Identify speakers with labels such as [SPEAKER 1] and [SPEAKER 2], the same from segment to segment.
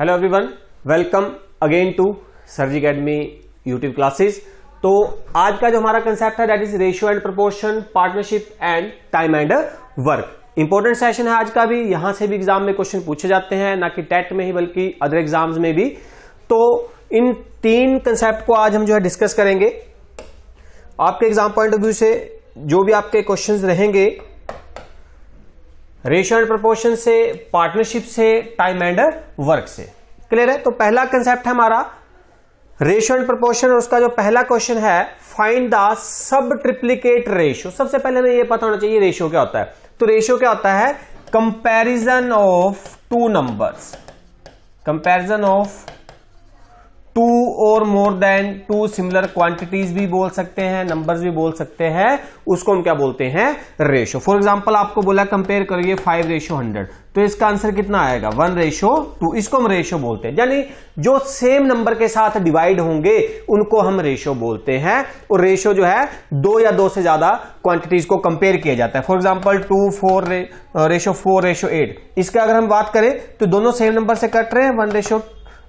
[SPEAKER 1] hello everyone welcome again to Sirji academy YouTube classes तो आज का जो हमारा कंसेप्ट है that is ratio and proportion partnership and time and work important session है आज का भी यहां से भी एग्जाम में क्वेश्चन पूछे जाते हैं ना कि टेट में ही बल्कि अदर एग्जाम्स में भी तो इन तीन कंसेप्ट को आज हम जो है डिस्कस करेंगे आपके एग्जाम पॉइंट ऑफ व्यू से जो भी आपके क्वेश्चंस रहेंगे रेशियो एंड प्रपोर्शन से पार्टनरशिप से टाइम एंड वर्क से क्लियर है तो पहला कंसेप्ट है हमारा रेशियो एंड प्रपोर्शन और उसका जो पहला क्वेश्चन है find the sub triplicate ratio सबसे पहले हमें यह पता होना चाहिए रेशियो क्या होता है तो रेशियो क्या होता है comparison of two numbers comparison of two और more than two similar quantities भी बोल सकते हैं नंबर्स भी बोल सकते हैं उसको हम क्या बोलते हैं रेशो फॉर एग्जांपल आपको बोला कंपेयर करिए फाइव रेशो हंड्रेड तो इसका आंसर कितना आएगा वन रेशो टू इसको हम रेशो बोलते हैं यानी जो सेम नंबर के साथ डिवाइड होंगे उनको हम रेशो बोलते हैं और रेशो जो है दो या दो से ज्यादा क्वांटिटीज को कंपेयर किया जाता है for example two four ratio four ratio eight इसका अगर हम बात करें तो दोनों सेम नंबर से कट रहे हैं वन रेशो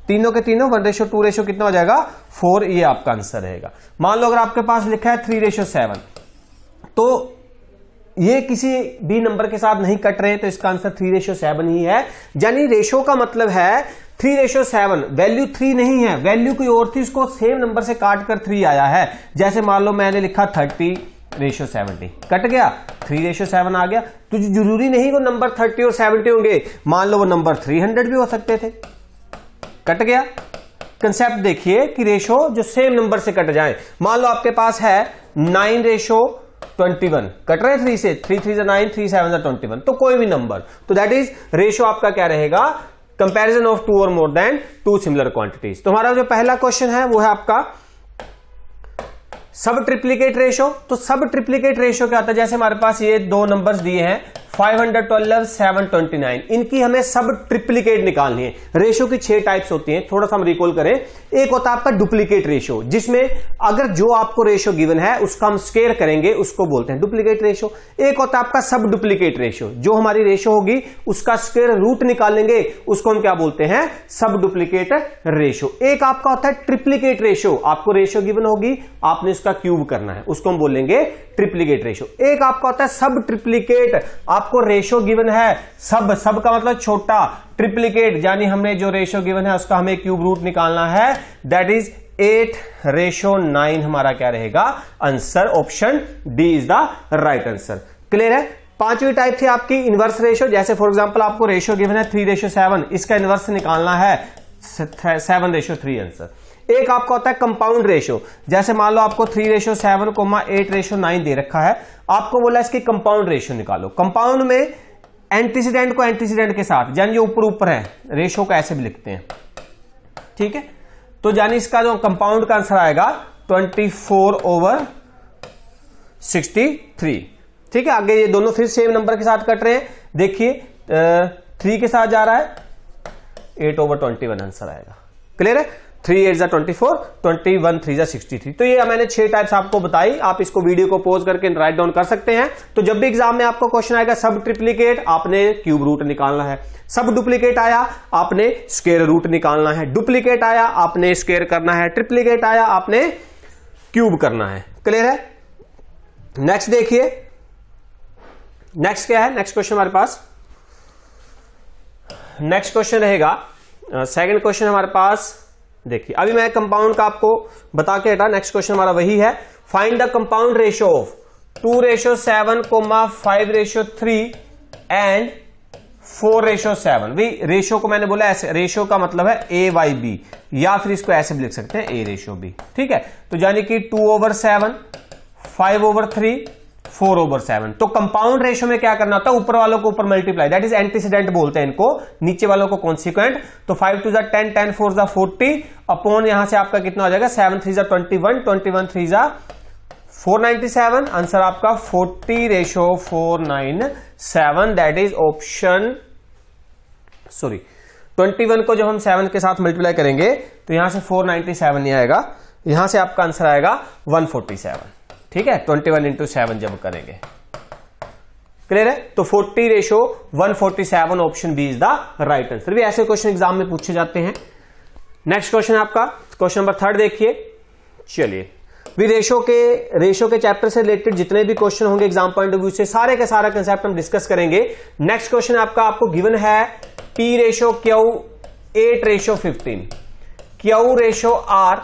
[SPEAKER 1] तीनों के तीनों वन रेशो टू रेशो कितना हो जाएगा फोर ये आपका आंसर रहेगा मान लो अगर आपके पास लिखा है थ्री रेशो सेवन तो ये किसी भी नंबर के साथ नहीं कट रहे तो इसका आंसर थ्री रेशो सेवन ही है यानी रेशो का मतलब है three ratio seven value three नहीं है वैल्यू कोई और थी उसको सेम नंबर से काट कर थ्री आया है जैसे मान लो मैंने लिखा थर्टी रेशो सेवनटी कट गया थ्री रेशो सेवन आ गया तो जरूरी नहीं वो नंबर थर्टी और सेवनटी होंगे मान लो वो नंबर थ्री हंड्रेड भी हो सकते थे कट गया कंसेप्ट देखिए कि रेशो जो सेम नंबर से कट जाए मान लो आपके पास है nine ratio twenty one cut रहे थ्री से three three nine three seven twenty one तो कोई भी नंबर तो दैट इज रेशो आपका क्या रहेगा कंपैरिजन ऑफ टू और more than two similar quantities तो हमारा जो पहला क्वेश्चन है वो है आपका सब ट्रिप्लीकेट रेशो तो सब ट्रिप्लीकेट रेशो क्या आता है जैसे हमारे पास ये दो नंबर्स दिए हैं 512, 729 इनकी हमें सब ट्रिप्लीकेट निकालनी है रेशो की छह टाइप्स होती हैं थोड़ा सा हम रिकॉल करें एक होता है आपका डुप्लीकेट रेशियो जिसमें अगर जो आपको रेशियो गिवन है उसका हम स्केयर करेंगे उसको बोलते हैं डुप्लीकेट रेशियो एक होता है आपका सब डुप्लीकेट रेशियो जो हमारी रेशियो होगी उसका स्केयर रूट निकालेंगे उसको हम क्या बोलते हैं सब डुप्लीकेट रेशियो एक आपका होता है ट्रिप्लीकेट रेशियो आपको रेशियो गिवन होगी आपने उसका क्यूब करना है उसको हम बोलेंगे ट्रिप्लीकेट रेशो एक आपका होता है सब ट्रिप्लीकेट आपको रेशो गिवन है सब सब का मतलब छोटा ट्रिप्लीकेट यानी हमने जो रेशो गिवन है उसका हमें क्यूब रूट निकालना है that is eight ratio nine हमारा क्या रहेगा answer option D is the right answer clear है पांचवी टाइप थी आपकी इनवर्स रेशो जैसे फॉर एग्जाम्पल आपको रेशो गिवन है थ्री रेशो सेवन इसका इनवर्स निकालना है सेवन रेशो थ्री आंसर एक आपका होता है कंपाउंड रेशो जैसे मान लो आपको three ratio seven comma eight ratio nine दे रखा है आपको बोला इसकी कंपाउंड रेशो निकालो कंपाउंड में एंटीसीडेंट को एंटीसीडेंट के साथ जान जो ऊपर ऊपर है रेशो को ऐसे भी लिखते हैं ठीक है तो यानी इसका जो कंपाउंड का आंसर आएगा twenty four over sixty three ठीक है आगे ये दोनों फिर सेम नंबर के साथ कट रहे हैं देखिए थ्री के साथ जा रहा है eight over twenty one answer आएगा क्लियर है थ्री एट जा twenty four twenty one three जा सिक्सटी थ्री तो ये मैंने छह टाइप्स आपको बताई आप इसको वीडियो को पोज करके राइट डाउन कर सकते हैं तो जब भी एग्जाम में आपको क्वेश्चन आएगा सब ट्रिप्लीकेट आपने क्यूब रूट निकालना है सब डुप्लीकेट आया आपने स्केयर रूट निकालना है डुप्लीकेट आया आपने स्केयर करना है ट्रिप्लीकेट आया आपने क्यूब करना है क्लियर है नेक्स्ट देखिए नेक्स्ट क्या है नेक्स्ट क्वेश्चन हमारे पास नेक्स्ट क्वेश्चन रहेगा सेकेंड क्वेश्चन हमारे पास देखिए अभी मैं कंपाउंड का आपको बता के हटा नेक्स्ट क्वेश्चन हमारा वही है find the compound ratio of two ratio seven comma five ratio three and four ratio seven भाई रेशो को मैंने बोला ऐसे रेशो का मतलब है ए वाई बी या फिर इसको ऐसे भी लिख सकते हैं ए रेशो बी ठीक है तो यानी कि two over seven five over three four over seven तो कंपाउंड रेशो में क्या करना होता है ऊपर वालों को ऊपर मल्टीप्लाई दैट इज एंटीसीडेंट बोलते हैं इनको नीचे वालों को कॉन्सिक्वेंट तो फाइव टू जा टेन टेन फोर जा फोर्टी अपॉन यहां से आपका कितना हो जाएगा सेवन थ्री जा twenty one twenty one three जा फोर नाइनटी सेवन आंसर आपका forty ratio four nine seven that is option sorry twenty one को जब हम सेवन के साथ मल्टीप्लाई करेंगे तो यहां से फोर नाइनटी सेवन नहीं आएगा यहां से आपका आंसर आएगा वन फोर्टी सेवन ठीक है ट्वेंटी वन इंटू सेवन जब करेंगे क्लियर है तो 40 ratio 147 option B is the right answer भी ऐसे क्वेश्चन एग्जाम में पूछे जाते हैं नेक्स्ट क्वेश्चन आपका क्वेश्चन नंबर थर्ड देखिए चलिए भी रेशो के रेशो के चैप्टर से रिलेटेड जितने भी क्वेश्चन होंगे एग्जाम पॉइंट ऑफ व्यू से सारे के सारा कंसेप्ट हम डिस्कस करेंगे नेक्स्ट क्वेश्चन आपका आपको गिवन है P ratio Q eight ratio fifteen Q ratio R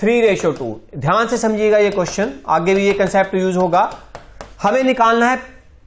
[SPEAKER 1] three ratio two ध्यान से समझिएगा ये क्वेश्चन आगे भी ये कंसेप्ट यूज होगा हमें निकालना है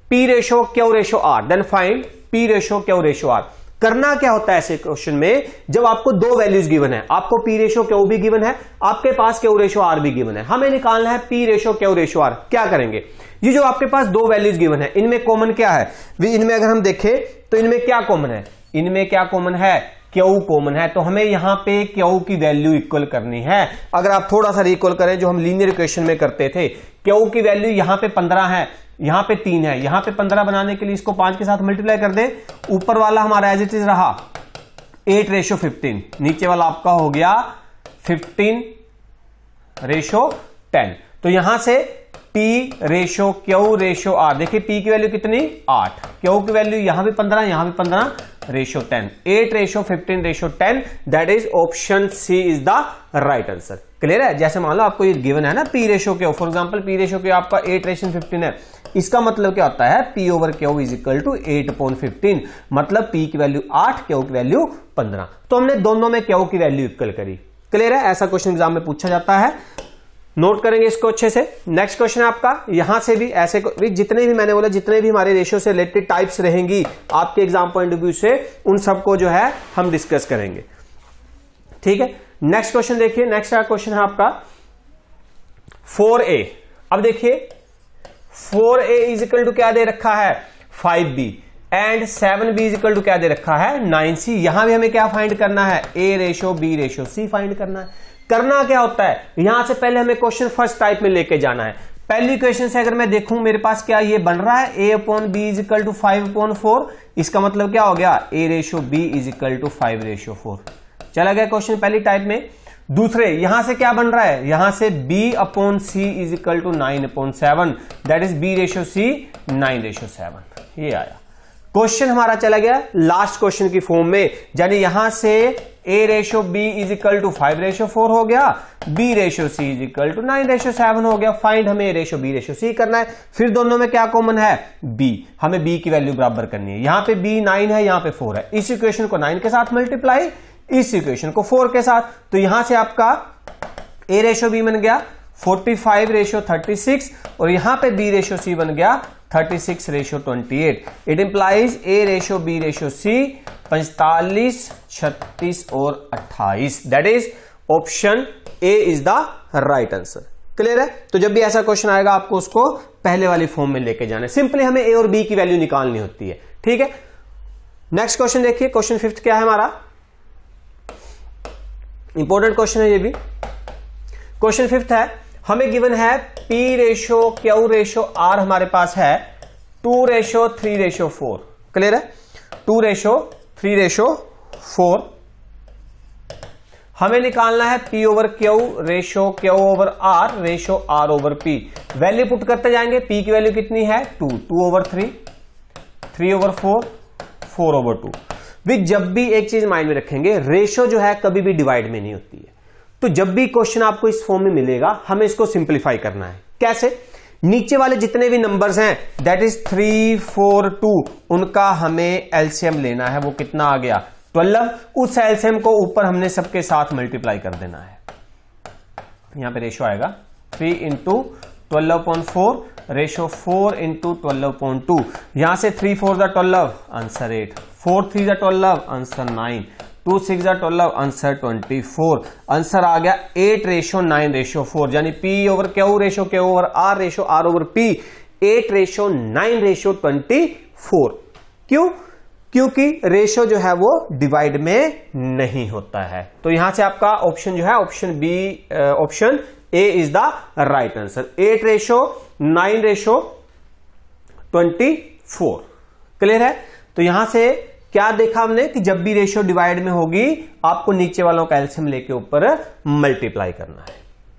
[SPEAKER 1] P ratio Q ratio R then find P ratio Q ratio R करना क्या होता है ऐसे क्वेश्चन में जब आपको दो वैल्यूज गिवन है आपको पी रेशो क्यू भी गिवन है आपके पास क्यू रेशो आर भी गिवन है हमें निकालना है P ratio Q ratio R क्या करेंगे ये जो आपके पास दो वैल्यूज गिवन है इनमें कॉमन क्या है इनमें अगर हम देखें तो इनमें क्या कॉमन है इनमें क्या कॉमन है क्यू कॉमन है तो हमें यहां पे क्यू की वैल्यू इक्वल करनी है अगर आप थोड़ा सा इक्वल करें जो हम लीनियर इक्वेशन में करते थे क्यू की वैल्यू यहां पे पंद्रह है यहां पे तीन है यहां पे पंद्रह बनाने के लिए इसको पांच के साथ मल्टीप्लाई कर दे ऊपर वाला हमारा एज इट इज रहा एट रेशो फिफ्टीन नीचे वाला आपका हो गया फिफ्टीन रेशो टेन तो यहां से P ratio Q ratio R देखिए पी की वैल्यू कितनी आठ क्यू की वैल्यू यहां भी पंद्रह यहां भी पंद्रह ratio ten eight ratio fifteen ratio ten that is option C is the right answer clear है जैसे मान लो आपको ये गिवन है ना पी रेशो के फॉर एग्जांपल पी रेशो के आपका एट रेशन फिफ्टीन है इसका मतलब क्या होता है P over Q is equal to eight upon fifteen मतलब पी की वैल्यू आठ क्यू की वैल्यू पंद्रह तो हमने दोनों में क्यू की वैल्यू इक्वल करी क्लियर है ऐसा क्वेश्चन एग्जाम में पूछा जाता है नोट करेंगे इसको अच्छे से नेक्स्ट क्वेश्चन आपका यहां से भी ऐसे भी जितने भी मैंने बोला जितने भी हमारे रेशियो से रिलेटेड टाइप्स रहेंगी आपके एग्जाम पॉइंट ऑफ व्यू से उन सबको जो है हम डिस्कस करेंगे ठीक है नेक्स्ट क्वेश्चन देखिए नेक्स्ट क्वेश्चन है आपका फोर ए अब देखिए फोर ए इक्वल टू क्या दे रखा है five B and seven B is equal to क्या दे रखा है नाइन सी यहां भी हमें क्या फाइंड करना है ए ratio B ratio C find करना है करना क्या होता है यहां से पहले हमें क्वेश्चन फर्स्ट टाइप में लेके जाना है पहली क्वेश्चन से अगर मैं देखूं मेरे पास क्या ये बन रहा है A upon B is equal to five upon four इसका मतलब क्या हो गया A ratio B is equal to five ratio four चला गया क्वेश्चन पहली टाइप में दूसरे यहां से क्या बन रहा है यहां से b upon C is equal to nine upon seven that is B ratio C nine ratio seven ये आया क्वेश्चन हमारा चला गया लास्ट क्वेश्चन की फॉर्म में यानी यहां से A ratio B is equal to five ratio four हो गया B ratio C is equal to nine ratio seven हो गया फाइंड हमें A ratio B ratio C करना है फिर दोनों में क्या कॉमन है बी हमें बी की वैल्यू बराबर करनी है यहां पे बी नाइन है यहां पे फोर है इस इक्वेशन को नाइन के साथ मल्टीप्लाई इस इक्वेशन को फोर के साथ तो यहां से आपका ए रेशो बी बन गया forty five ratio thirty six और यहां पर बी रेशो सी बन गया thirty six ratio twenty eight it implies A ratio B ratio C पैंतालीस छत्तीस और अट्ठाईस that is option A is the right answer clear है तो जब भी ऐसा क्वेश्चन आएगा आपको उसको पहले वाली फॉर्म में लेके जाना है सिंपली हमें ए और बी की वैल्यू निकालनी होती है ठीक है नेक्स्ट क्वेश्चन देखिए क्वेश्चन फिफ्थ क्या है हमारा इंपॉर्टेंट क्वेश्चन है ये भी क्वेश्चन फिफ्थ है हमें गिवन है P ratio Q ratio R हमारे पास है two ratio three ratio four clear है two ratio three ratio four हमें निकालना है P over Q ratio Q over R ratio R over P value put करते जाएंगे पी की वैल्यू कितनी है two two over three three over four four over two भी जब भी एक चीज माइंड में रखेंगे रेशो जो है कभी भी डिवाइड में नहीं होती है तो जब भी क्वेश्चन आपको इस फॉर्म में मिलेगा हमें इसको सिंप्लीफाई करना है कैसे नीचे वाले जितने भी नंबर्स हैं that is three four two उनका हमें एलसीएम लेना है वो कितना आ गया ट्वेल्व उस एलसीएम को ऊपर हमने सबके साथ मल्टीप्लाई कर देना है तो यहां पे रेशो आएगा three into twelve point four ratio four into twelve point two यहां से थ्री फोर द twelve answer eight four three द twelve answer nine two six twelve answer twenty four answer आ गया eight ratio nine ratio four यानी P over Q ratio Q over R ratio R over P eight ratio nine ratio twenty four क्यों क्योंकि ratio जो है वो divide में नहीं होता है तो यहां से आपका ऑप्शन जो है option B option A is the right answer eight ratio nine ratio twenty four clear है तो यहां से क्या देखा हमने कि जब भी रेशियो डिवाइड में होगी आपको नीचे वालों का एल्सियम लेके ऊपर मल्टीप्लाई करना है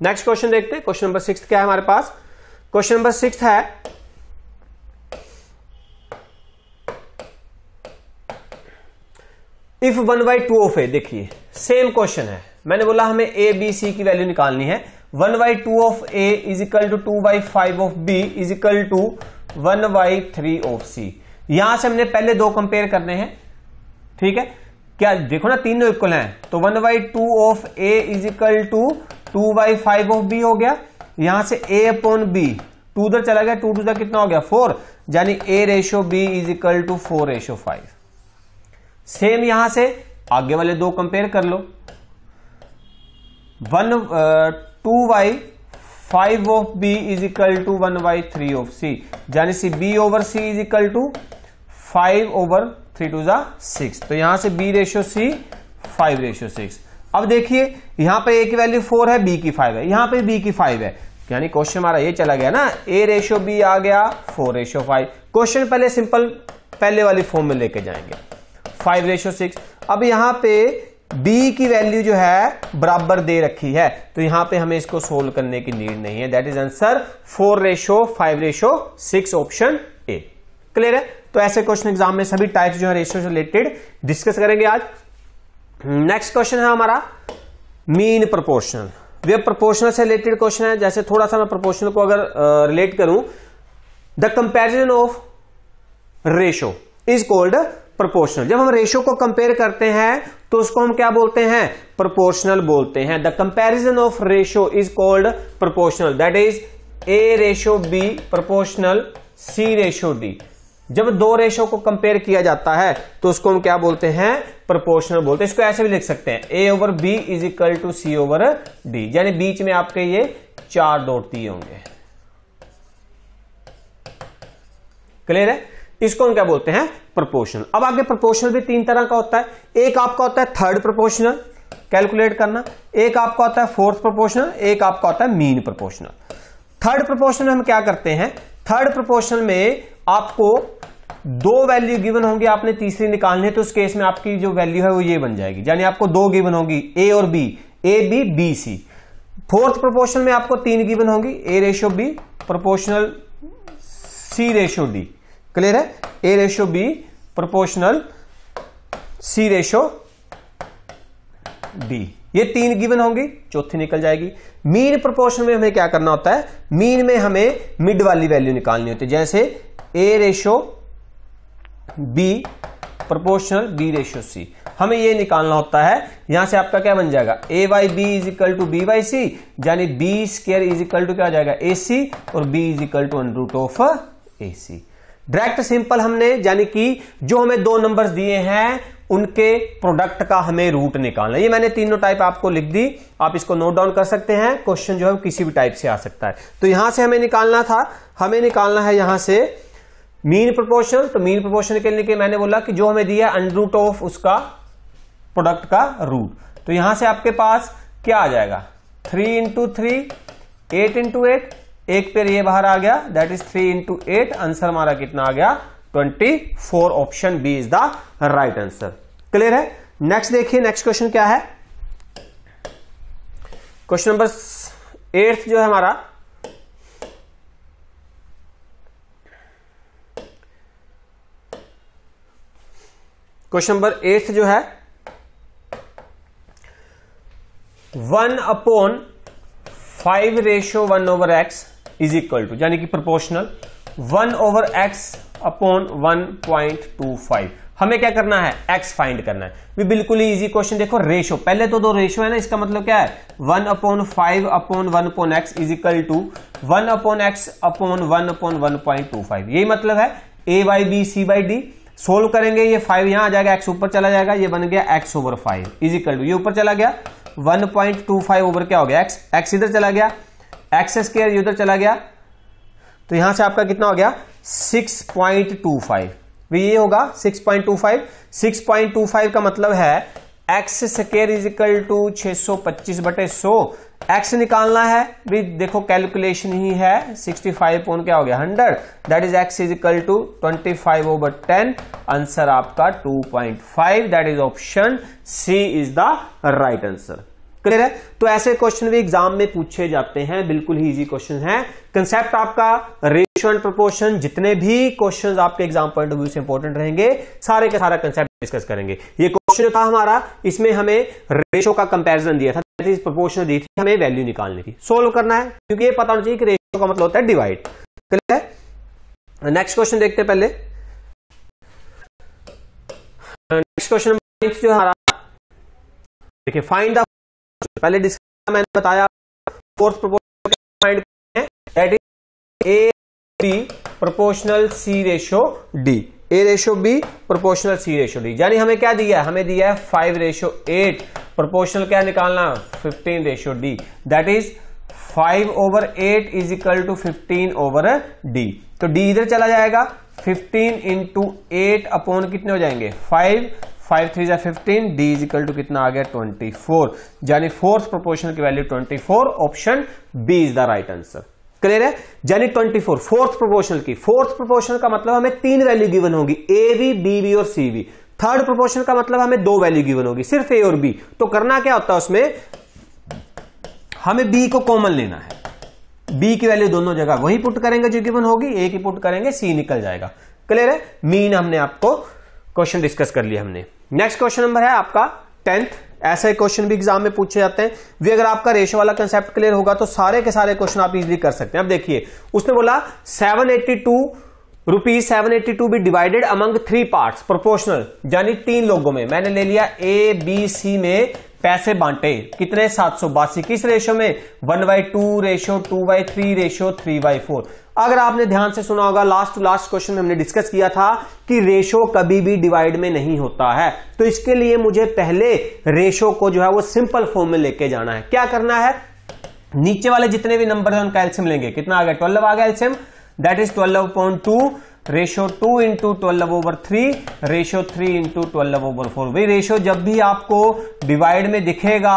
[SPEAKER 1] नेक्स्ट क्वेश्चन देखते हैं क्वेश्चन नंबर सिक्स क्या है हमारे पास क्वेश्चन नंबर सिक्स है if one by two of A देखिए सेम क्वेश्चन है मैंने बोला हमें ए बी सी की वैल्यू निकालनी है one by two of A is equal to two by five of B is equal to one by three of C यहां से हमने पहले दो कंपेयर करने हैं ठीक है क्या देखो ना तीनों इक्वल हैं तो one by two of A is equal to two by five of B हो गया यहां से ए अपॉन बी टू उधर चला गया टू टू उधर कितना हो गया फोर यानी A ratio B is equal to four ratio five same यहां से आगे वाले दो कंपेयर कर लो one two by five of B is equal to one by three of C यानी C B over C is equal to five over three two जा six तो यहां से B ratio C five ratio six अब देखिए यहां पर A की वैल्यू फोर है बी की फाइव है यहां पर बी की फाइव है यानी क्वेश्चन हमारा ये चला गया ना ए रेशियो बी आ गया फोर रेशियो फाइव क्वेश्चन पहले सिंपल पहले वाली फॉर्म में लेके जाएंगे फाइव रेशियो सिक्स अब यहां पे बी की वैल्यू जो है बराबर दे रखी है तो यहां पे हमें इसको सोल्व करने की नीड नहीं है that is answer four ratio five ratio six option clear है तो ऐसे क्वेश्चन एग्जाम में सभी टाइप्स जो है रेशियो से रिलेटेड डिस्कस करेंगे आज नेक्स्ट क्वेश्चन है हमारा मीन प्रोपोर्शनल वे प्रोपोर्शनल से रिलेटेड क्वेश्चन है जैसे थोड़ा सा मैं प्रोपोर्शनल को अगर रिलेट करूं the comparison of ratio is called proportional जब हम रेशो को कंपेयर करते हैं तो उसको हम क्या बोलते हैं प्रोपोर्शनल बोलते हैं the comparison of ratio is called proportional that is A ratio B proportional C ratio D जब दो रेशो को कंपेयर किया जाता है तो उसको हम क्या बोलते हैं प्रोपोर्शनल बोलते हैं इसको ऐसे भी लिख सकते हैं A over B is equal to C over D यानी बीच में आपके ये चार दौड़ती होंगे क्लियर है इसको हम क्या बोलते हैं प्रोपोर्शनल अब आगे प्रोपोर्शनल भी तीन तरह का होता है एक आपका होता है थर्ड प्रोपोर्शनल कैलकुलेट करना एक आपका होता है फोर्थ प्रोपोर्शनल एक आपका होता है मीन प्रोपोर्शनल थर्ड प्रोपोर्शनल हम क्या करते हैं थर्ड प्रोपोर्शनल में आपको दो वैल्यू गिवन होंगी आपने तीसरी निकालनी है तो उस केस में आपकी जो वैल्यू है वो ये बन जाएगी यानी आपको दो गिवन होगी ए और B A B B C fourth proportional में आपको तीन गिवन होगी A ratio B proportional C ratio D clear है ए ratio B proportional C ratio D ये तीन गिवन होंगी चौथी निकल जाएगी मीन प्रोपोर्शन में हमें क्या करना होता है मीन में हमें मिड वाली वैल्यू निकालनी होती है जैसे A ratio B proportional B ratio C हमें ये निकालना होता है यहां से आपका क्या बन जाएगा A by B is equal to B by C यानी B square is equal to क्या हो जाएगा ए सी और B is equal to under root of A C direct simple हमने यानी कि जो हमें दो नंबर दिए हैं उनके प्रोडक्ट का हमें रूट निकालना ये मैंने तीनों टाइप आपको लिख दी आप इसको नोट डाउन कर सकते हैं क्वेश्चन जो है किसी भी टाइप से आ सकता है तो यहां से हमें निकालना था हमें निकालना है यहां से मीन प्रोपोर्शनल तो मीन प्रोपोर्शनल के लिए मैंने बोला कि जो हमें दिया अंडर रूट ऑफ उसका प्रोडक्ट का रूट तो यहां से आपके पास क्या आ जाएगा three into three eight into eight एक पेर ये बाहर आ गया that is three into eight answer हमारा कितना आ गया twenty four option B is the right answer clear है नेक्स्ट देखिए नेक्स्ट क्वेश्चन क्या है क्वेश्चन नंबर एट्थ जो है हमारा क्वेश्चन नंबर एट जो है one upon five ratio one over X is equal to यानी कि proportional one over X upon one point two five हमें क्या करना है एक्स फाइंड करना है भी बिल्कुल ही इजी क्वेश्चन देखो रेशो पहले तो दो रेशो है ना इसका मतलब क्या है one upon five upon one upon X is equal to one upon X upon one upon one point two five यही मतलब है A by B C by D solve करेंगे ये फाइव यहां आ जाएगा एक्स ऊपर चला जाएगा ये बन गया X over five is equal to ये ऊपर चला गया one point two five over क्या हो गया एक्स एक्स इधर चला गया एक्स स्केयर उधर चला गया तो यहां से आपका कितना हो गया सिक्स पॉइंट टू फाइव ये होगा six point two five six point two five का मतलब है X square is equal to छह सौ पच्चीस बटे सो एक्स निकालना है भी देखो कैलकुलेशन ही है 65 फाइव पॉन क्या हो गया 100 that is X is equal to 25 over ten answer आपका 2.5 that is option C is the right answer clear है तो ऐसे क्वेश्चन भी एग्जाम में पूछे जाते हैं बिल्कुल ही इजी क्वेश्चन है कंसेप्ट आपका रेशियो एंड प्रोपोर्शन जितने भी क्वेश्चंस आपके एग्जाम पॉइंट ऑफ व्यू से इंपॉर्टेंट रहेंगे सारे का सारा कंसेप्ट डिस्कस करेंगे ये क्वेश्चन था हमारा इसमें हमें रेशो का कंपैरिजन दिया था प्रोपोर्शन दी थी हमें वैल्यू निकालनी थी सोल्व करना है क्योंकि ये पता होना चाहिए कि रेशियो का मतलब होता है डिवाइड क्लियर है नेक्स्ट क्वेश्चन देखते पहले नेक्स्ट क्वेश्चन जो हमारा देखिए
[SPEAKER 2] फाइंड द पहले मैंने बताया fourth proportional find
[SPEAKER 1] that is A B proportional C ratio D A ratio B proportional C ratio D यानी हमें क्या दिया है हमें दिया है फाइव रेशो एट प्रोपोर्शनल क्या निकालना fifteen ratio D that is five over eight is equal to fifteen over D तो डी इधर चला जाएगा फिफ्टीन इंटू एट अपॉन कितने हो जाएंगे फाइव फाइव थ्री या fifteen D is equal to कितना आ गया ट्वेंटी फोर यानी फोर्थ प्रोपोर्शनल की value twenty four option B is the right answer clear है यानी ट्वेंटी फोर फोर्थ प्रोपोर्शनल की फोर्थ प्रोपोर्शनल का मतलब हमें तीन वैल्यू गिवन होगी ए बी बी बी और सी बी थर्ड प्रोपोर्शन का मतलब हमें दो वैल्यू गिवन होगी सिर्फ ए और बी तो करना क्या होता है उसमें हमें बी को कॉमन लेना है बी की वैल्यू दोनों जगह वही पुट करेंगे जो गिवन होगी ए की पुट करेंगे सी निकल जाएगा क्लियर है मीन हमने आपको क्वेश्चन डिस्कस कर लिया हमने नेक्स्ट क्वेश्चन नंबर है आपका टेंथ ऐसे क्वेश्चन भी एग्जाम में पूछे जाते हैं वे अगर आपका रेशो वाला कंसेप्ट क्लियर होगा तो सारे के सारे क्वेश्चन आप इजिली कर सकते हैं अब देखिए उसने बोला seven eighty two rupees seven eighty two भी divided among three part proportional यानी तीन लोगों में मैंने ले लिया ए बी सी में पैसे बांटे कितने सात सौ बासी किस रेशो में one by two ratio two by three ratio three by four अगर आपने ध्यान से सुना होगा लास्ट टू लास्ट क्वेश्चन में हमने डिस्कस किया था कि रेशो कभी भी डिवाइड में नहीं होता है तो इसके लिए मुझे पहले रेशो को जो है वो सिंपल फॉर्म में लेके जाना है क्या करना है नीचे वाले जितने भी नंबर है उनका एल्सियम लेंगे कितना आ गया ट्वेल्व आ गया एल्सियम that is twelve point two ratio two into twelve over three ratio three into twelve over four भाई रेशो जब भी आपको डिवाइड में दिखेगा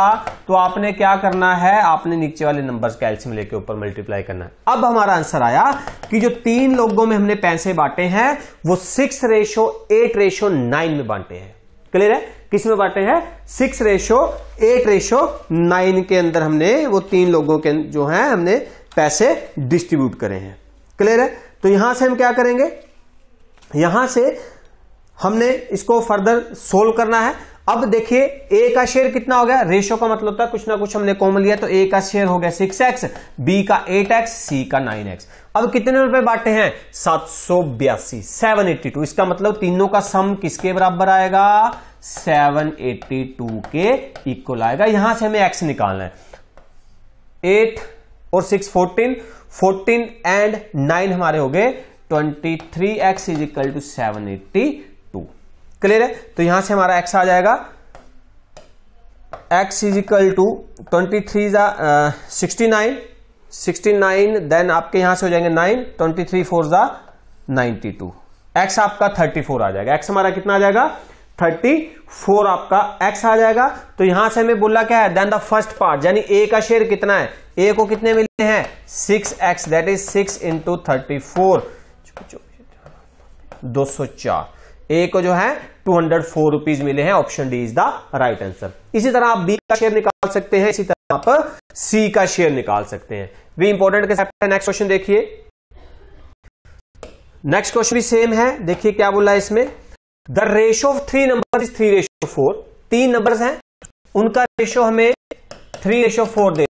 [SPEAKER 1] तो आपने क्या करना है आपने नीचे वाले नंबर्स कैल्सियम लेके ऊपर मल्टीप्लाई करना है अब हमारा आंसर आया कि जो तीन लोगों में हमने पैसे बांटे हैं वो six ratio eight ratio nine में बांटे हैं क्लियर है किस में बांटे हैं six ratio eight ratio nine के अंदर हमने वो तीन लोगों के जो है हमने पैसे डिस्ट्रीब्यूट करे हैं क्लियर है तो यहां से हम क्या करेंगे यहां से हमने इसको फर्दर सोल्व करना है अब देखिए ए का शेयर कितना हो गया रेशो का मतलब था कुछ ना कुछ हमने कॉमन लिया तो ए का शेयर हो गया सिक्स एक्स बी का एट एक्स सी का नाइन एक्स अब कितने रुपए बांटे हैं सात सौ बयासी सेवन एट्टी टू इसका मतलब तीनों का सम किसके बराबर आएगा सेवन एट्टी टू के इक्वल आएगा यहां से हमें एक्स निकालना है एट और six fourteen fourteen and nine हमारे हो गए twenty three X is equal to seven eighty two clear है तो यहां से हमारा एक्स आ जाएगा X is equal to twenty three sixty nine sixty nine then आपके यहां से हो जाएंगे नाइन ट्वेंटी थ्री फोर जा नाइनटी टू एक्स आपका थर्टी फोर आ जाएगा एक्स हमारा कितना आ जाएगा थर्टी फोर आपका एक्स आ जाएगा तो यहां से हमें बोला क्या है देन द फर्स्ट पार्ट यानी ए का शेयर कितना है ए को कितने मिलते हैं six X that is six into thirty four दो सौ चार ए को जो है टू हंड्रेड फोर रुपीज मिले हैं option D is the right answer इसी तरह आप बी का शेयर निकाल सकते हैं इसी तरह आप सी का शेयर निकाल सकते हैं वी इंपॉर्टेंट के नेक्स्ट क्वेश्चन देखिए नेक्स्ट क्वेश्चन भी सेम है देखिए क्या बोला है इसमें the ratio of three number is three ratio four तीन नंबर्स हैं उनका
[SPEAKER 2] रेशो हमें थ्री रेशो फोर दे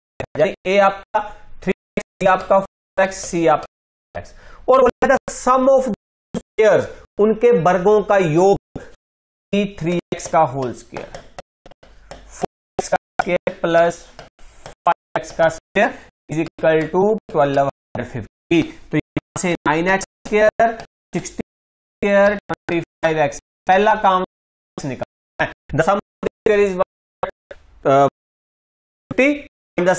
[SPEAKER 2] ए आपका थ्री सी आपका फोर एक्स सी आपका एक्स और सम ऑफ स्केयर उनके वर्गों का योग थ्री एक्स का होल स्केयर फोर एक्स का स्केयर प्लस फाइव एक्स का square is equal to twelve hundred fifty तो यहां से nine X square sixty square twenty five X पहला काम निकालना है द सम फिगर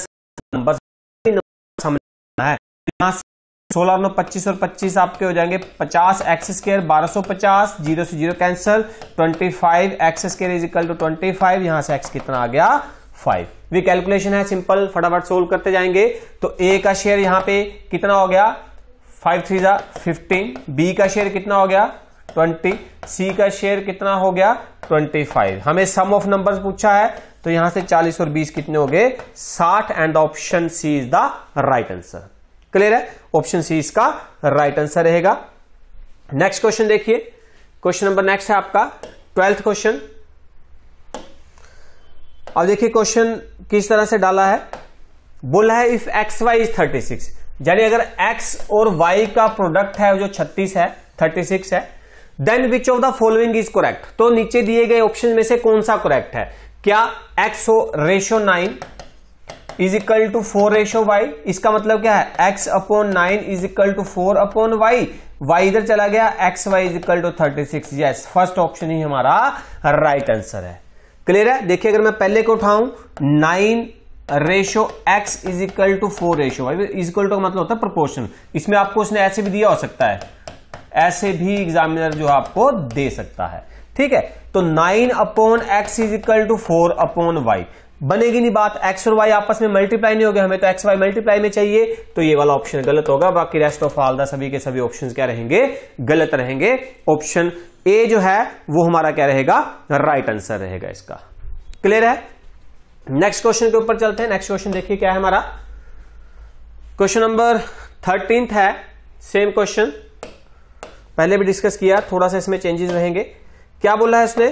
[SPEAKER 1] सोलह नौ पच्चीस और पच्चीस आपके हो जाएंगे पचास एक्स स्केयर बारह सो पचास जीरो से zero cancel twenty five X square is equal to twenty five यहां से एक्स कितना आ गया फाइव ये कैलकुलेशन है सिंपल फटाफट सोल्व करते जाएंगे तो ए का शेयर यहां पे कितना हो गया फाइव थ्री जा फिफ्टीन बी का शेयर कितना हो गया ट्वेंटी सी का शेयर कितना हो गया ट्वेंटी फाइव हमें सम ऑफ नंबर्स पूछा है तो यहां से चालीस और बीस कितने हो गए साठ and option C is the right answer clear है ऑप्शन सी इसका राइट आंसर रहेगा नेक्स्ट क्वेश्चन देखिए क्वेश्चन नंबर नेक्स्ट है आपका ट्वेल्थ क्वेश्चन अब देखिए क्वेश्चन किस तरह से डाला है बोला है if X Y is thirty six यानी अगर एक्स और वाई का प्रोडक्ट है जो छत्तीस है थर्टी सिक्स है then which of the following is correct तो नीचे दिए गए ऑप्शन में से कौन सा करेक्ट है क्या X ratio nine is equal to four ratio Y इसका मतलब क्या है X upon nine is equal to four upon Y Y इधर चला गया X Y is equal to thirty six yes first option ही हमारा राइट right आंसर है क्लियर है देखिए अगर मैं पहले को उठाऊं nine ratio X is equal to four ratio Y is equal to मतलब होता है प्रोपोर्शन इसमें आपको उसने ऐसे भी दिया हो सकता है ऐसे भी एग्जामिनर जो आपको दे सकता है ठीक है तो nine upon X is equal to four upon Y बनेगी नहीं बात एक्स और वाई आपस में मल्टीप्लाई नहीं हो हमें तो एक्स वाई मल्टीप्लाई में चाहिए तो ये वाला ऑप्शन गलत होगा बाकी रेस्ट ऑफ ऑल द सभी के सभी ऑप्शन क्या रहेंगे गलत रहेंगे ऑप्शन ए जो है वो हमारा क्या रहेगा राइट आंसर रहेगा इसका क्लियर है नेक्स्ट क्वेश्चन के ऊपर चलते हैं नेक्स्ट क्वेश्चन देखिए क्या है हमारा क्वेश्चन नंबर थर्टींथ है सेम क्वेश्चन पहले भी डिस्कस किया थोड़ा सा इसमें चेंजेस रहेंगे क्या बोला है इसने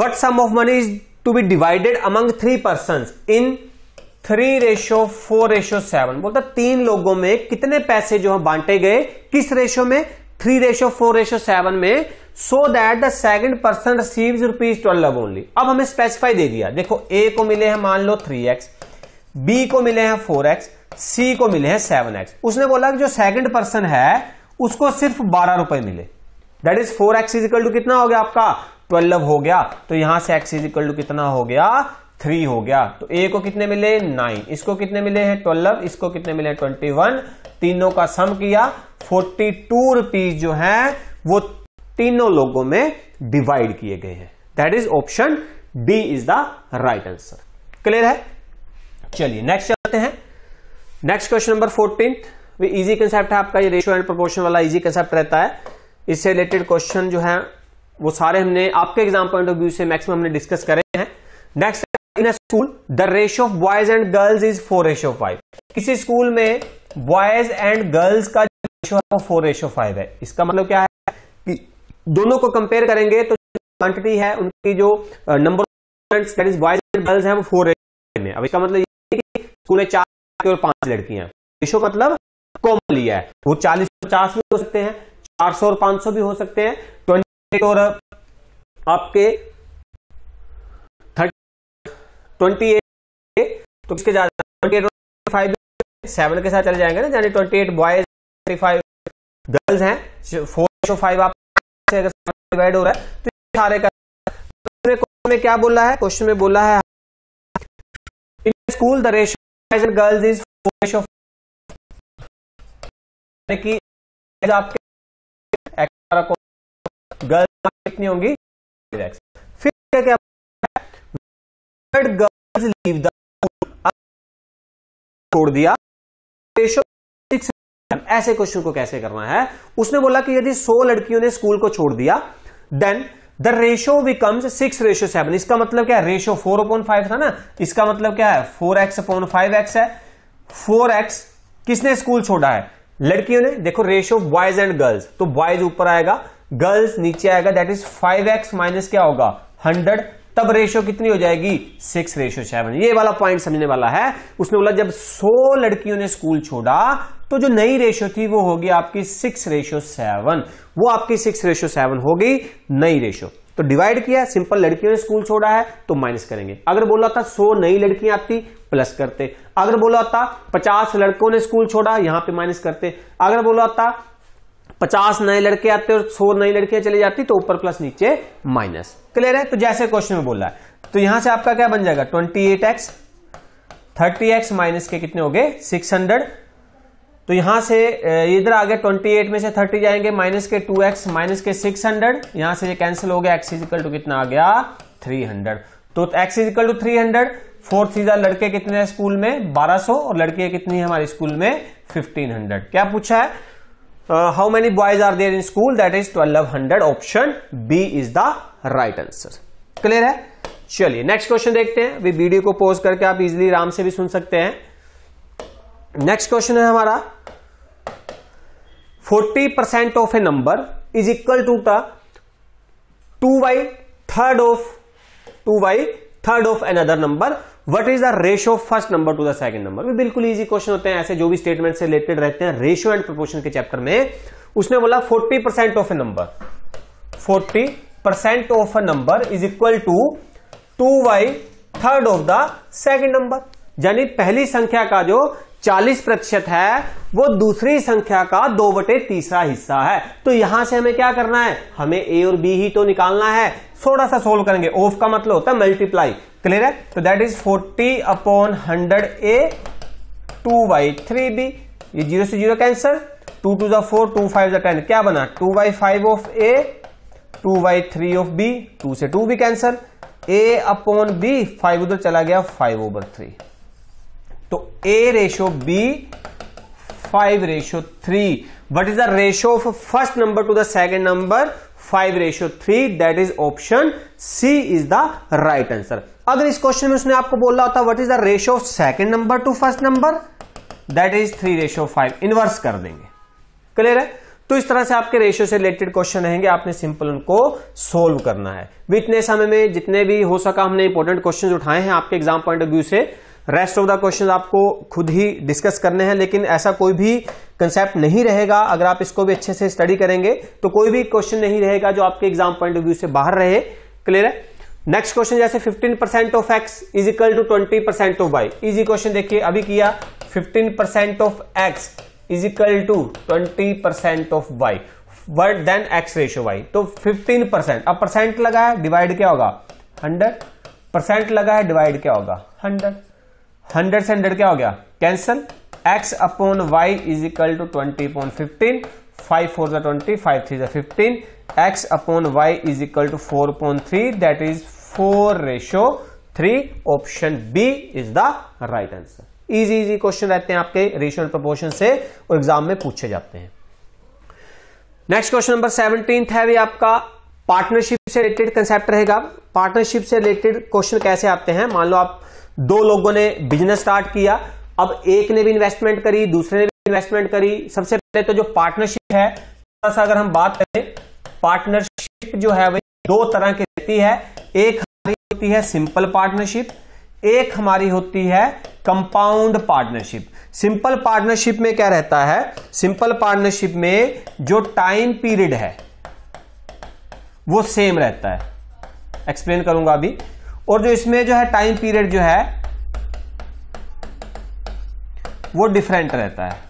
[SPEAKER 1] what sum of money is to be divided among three person in three ratio four ratio seven बोलता तीन लोगों में कितने पैसे जो है बांटे गए किस रेशो में three ratio four ratio seven में so that the second person receive rupees twelve only अब हमें स्पेसिफाई दे दिया देखो ए को मिले हैं मान लो थ्री एक्स बी को मिले हैं फोर एक्स सी को मिले हैं सेवन एक्स उसने बोला कि जो सेकंड पर्सन है उसको सिर्फ बारह रुपए मिले that is four X is equal to कितना हो गया आपका ट्वेल्व हो गया तो यहां से एक्स इजिकल टू कितना हो गया थ्री हो गया तो ए को कितने मिले नाइन इसको कितने मिले हैं ट्वेल्व इसको कितने मिले ट्वेंटी वन तीनों का सम किया फोर्टी टू रुपीज जो है वो तीनों लोगों में डिवाइड किए गए हैं that is option D is the right answer clear है चलिए नेक्स्ट चलते हैं next question number fourteen easy concept है आपका ये रेशियो एंड प्रोपोर्शन वाला इजी कंसेप्ट रहता है इससे रिलेटेड क्वेश्चन जो है वो सारे हमने आपके एग्जाम पॉइंट ऑफ व्यू से मैक्सिमम हमने डिस्कस करे हैं next in school the ratio of boys and girls is four ratio five किसी स्कूल में बॉयज एंड गर्ल्स का रेशियो है वो फोर रेशियो फाइव है इसका मतलब क्या है कि दोनों को कंपेयर करेंगे तो क्वांटिटी है उनकी जो number that is boys and girls है वो फोर रेशियो अब इसका मतलब ये कि स्कूल में चार और पांच लड़कियां रेशियो मतलब कॉमन लिया है वो चालीस पचास भी हो सकते हैं चार सौ और पांच सौ भी हो सकते हैं ट्वेंटी और आपके
[SPEAKER 2] ट्वेंटी एट तो इसके ट्वेंटी एट फाइव सेवन के साथ चले जाएंगे ना यानी twenty eight boys thirty five girls हैं फोर फाइव आप डिवाइड हो रहा है तो सारे का तो में क्या बोला है क्वेश्चन में बोला है in school the ratio girls is four कि आपके कितनी होंगी फिर क्या क्या गर्ल्स लीव छोड़ दिया रेशो
[SPEAKER 1] ऐसे क्वेश्चन को कैसे करना है उसने बोला कि यदि 100 लड़कियों ने स्कूल को छोड़ दिया then the ratio becomes six ratio seven इसका मतलब क्या है रेशो फोर अपॉन फाइव था ना इसका मतलब क्या है four X upon five X है फोर एक्स किसने स्कूल छोड़ा है लड़कियों ने देखो रेशियो बॉयज एंड गर्ल्स तो बॉयज ऊपर आएगा गर्ल्स नीचे आएगा that is five X minus क्या होगा हंड्रेड तब रेशियो कितनी हो जाएगी सिक्स रेशियो सेवन ये वाला पॉइंट समझने वाला है उसने बोला जब सौ लड़कियों ने स्कूल छोड़ा तो जो नई रेशियो थी वो होगी आपकी सिक्स रेशियो सेवन वो आपकी सिक्स रेशियो सेवन होगी नई रेशियो तो डिवाइड किया सिंपल लड़कियों ने स्कूल छोड़ा है तो माइनस करेंगे अगर बोला था सौ नई लड़कियां आती प्लस करते अगर बोला होता पचास लड़कों ने स्कूल छोड़ा यहां पे माइनस करते अगर बोला होता पचास नए लड़के आते और सौ नई लड़कियां चली जाती तो ऊपर प्लस नीचे माइनस क्लियर है तो जैसे क्वेश्चन में बोला है तो यहां से आपका क्या बन जाएगा twenty eight X thirty X minus के कितने हो गए सिक्स हंड्रेड तो यहां से इधर आ गया ट्वेंटी एट में से थर्टी जाएंगे माइनस के टू एक्स माइनस के सिक्स हंड्रेड यहां से ये कैंसिल हो गया एक्स इजिकल टू कितना आ गया थ्री हंड्रेड तो X is equal to three hundred फोर्थ सीजन लड़के कितने हैं स्कूल में 1200 और लड़के कितनी है हमारे स्कूल में 1500 क्या पूछा है how many boys are there in school that is 1200 option B is the right answer clear है चलिए नेक्स्ट क्वेश्चन देखते हैं अभी वीडियो को पोज करके आप इजिली आराम से भी सुन सकते हैं नेक्स्ट क्वेश्चन है हमारा 40% percent of a number is equal to the two by third of two by third of an other number what is the ratio first number to the second number भी बिल्कुल easy question होते हैं ऐसे जो भी statement से related रहते हैं रेशो एंड प्रोपोर्शन के चैप्टर में उसने बोला 40 percent of a number 40 percent of a number is equal to to by third of the second number यानी पहली संख्या का जो चालीस प्रतिशत है वो दूसरी संख्या का दो बटे तीसरा हिस्सा है तो यहां से हमें क्या करना है हमें ए और बी ही तो निकालना है थोड़ा सा सोल्व करेंगे ऑफ का मतलब होता है मल्टीप्लाई क्लियर है तो that is forty upon hundred a two by three b ये जीरो से जीरो कैंसर टू टू जो फोर टू फाइव जो टेन क्या बना two by five of a two by three of b two से two भी cancel a upon b five उधर चला गया फाइव ओवर थ्री तो a ratio b five ratio three what is the ratio of first number to the second number five ratio three that is option C is the right answer अगर इस question में उसने आपको बोला होता what is the ratio of second number to first number that is three ratio five inverse कर देंगे clear है तो इस तरह से आपके रेशियो से रिलेटेड क्वेश्चन रहेंगे आपने सिंपल उनको सोल्व करना है इतने समय में जितने भी हो सका हमने इंपॉर्टेंट क्वेश्चन उठाए हैं आपके एग्जाम पॉइंट ऑफ व्यू से रेस्ट ऑफ द क्वेश्चन आपको खुद ही डिस्कस करने हैं लेकिन ऐसा कोई भी कंसेप्ट नहीं रहेगा अगर आप इसको भी अच्छे से स्टडी करेंगे तो कोई भी क्वेश्चन नहीं रहेगा जो आपके एग्जाम पॉइंट ऑफ व्यू से बाहर रहे क्लियर है नेक्स्ट क्वेश्चन जैसे 15% percent of x is equal to twenty percent of y easy question देखिए अभी किया 15% percent of x is equal to twenty percent of y word then x ratio y तो 15 percent अब percent लगा है divide क्या होगा 100 परसेंट लगा है डिवाइड क्या होगा 100 हंड्रेड से हंड्रेड क्या हो गया cancel x upon y is equal to twenty upon fifteen five four जो ट्वेंटी फाइव थ्री जो fifteen x upon y is equal to four upon three that is four ratio three option B is the right answer easy easy question रहते हैं आपके racial proportion से और exam में पूछे जाते हैं नेक्स्ट क्वेश्चन नंबर सेवनटीन है भी आपका पार्टनरशिप से रिलेटेड कंसेप्ट रहेगा पार्टनरशिप से रिलेटेड क्वेश्चन कैसे आते हैं मान लो आप दो लोगों ने बिजनेस स्टार्ट किया अब एक ने भी इन्वेस्टमेंट करी दूसरे ने भी इन्वेस्टमेंट करी सबसे पहले तो जो पार्टनरशिप है थोड़ा सा अगर हम बात करें पार्टनरशिप जो है वही दो तरह की रहती है एक हमारी होती है सिंपल पार्टनरशिप एक हमारी होती है कंपाउंड पार्टनरशिप सिंपल पार्टनरशिप में क्या रहता है सिंपल पार्टनरशिप में जो टाइम पीरियड है वो सेम रहता है एक्सप्लेन करूंगा अभी और जो इसमें जो है टाइम पीरियड जो है वो डिफरेंट रहता है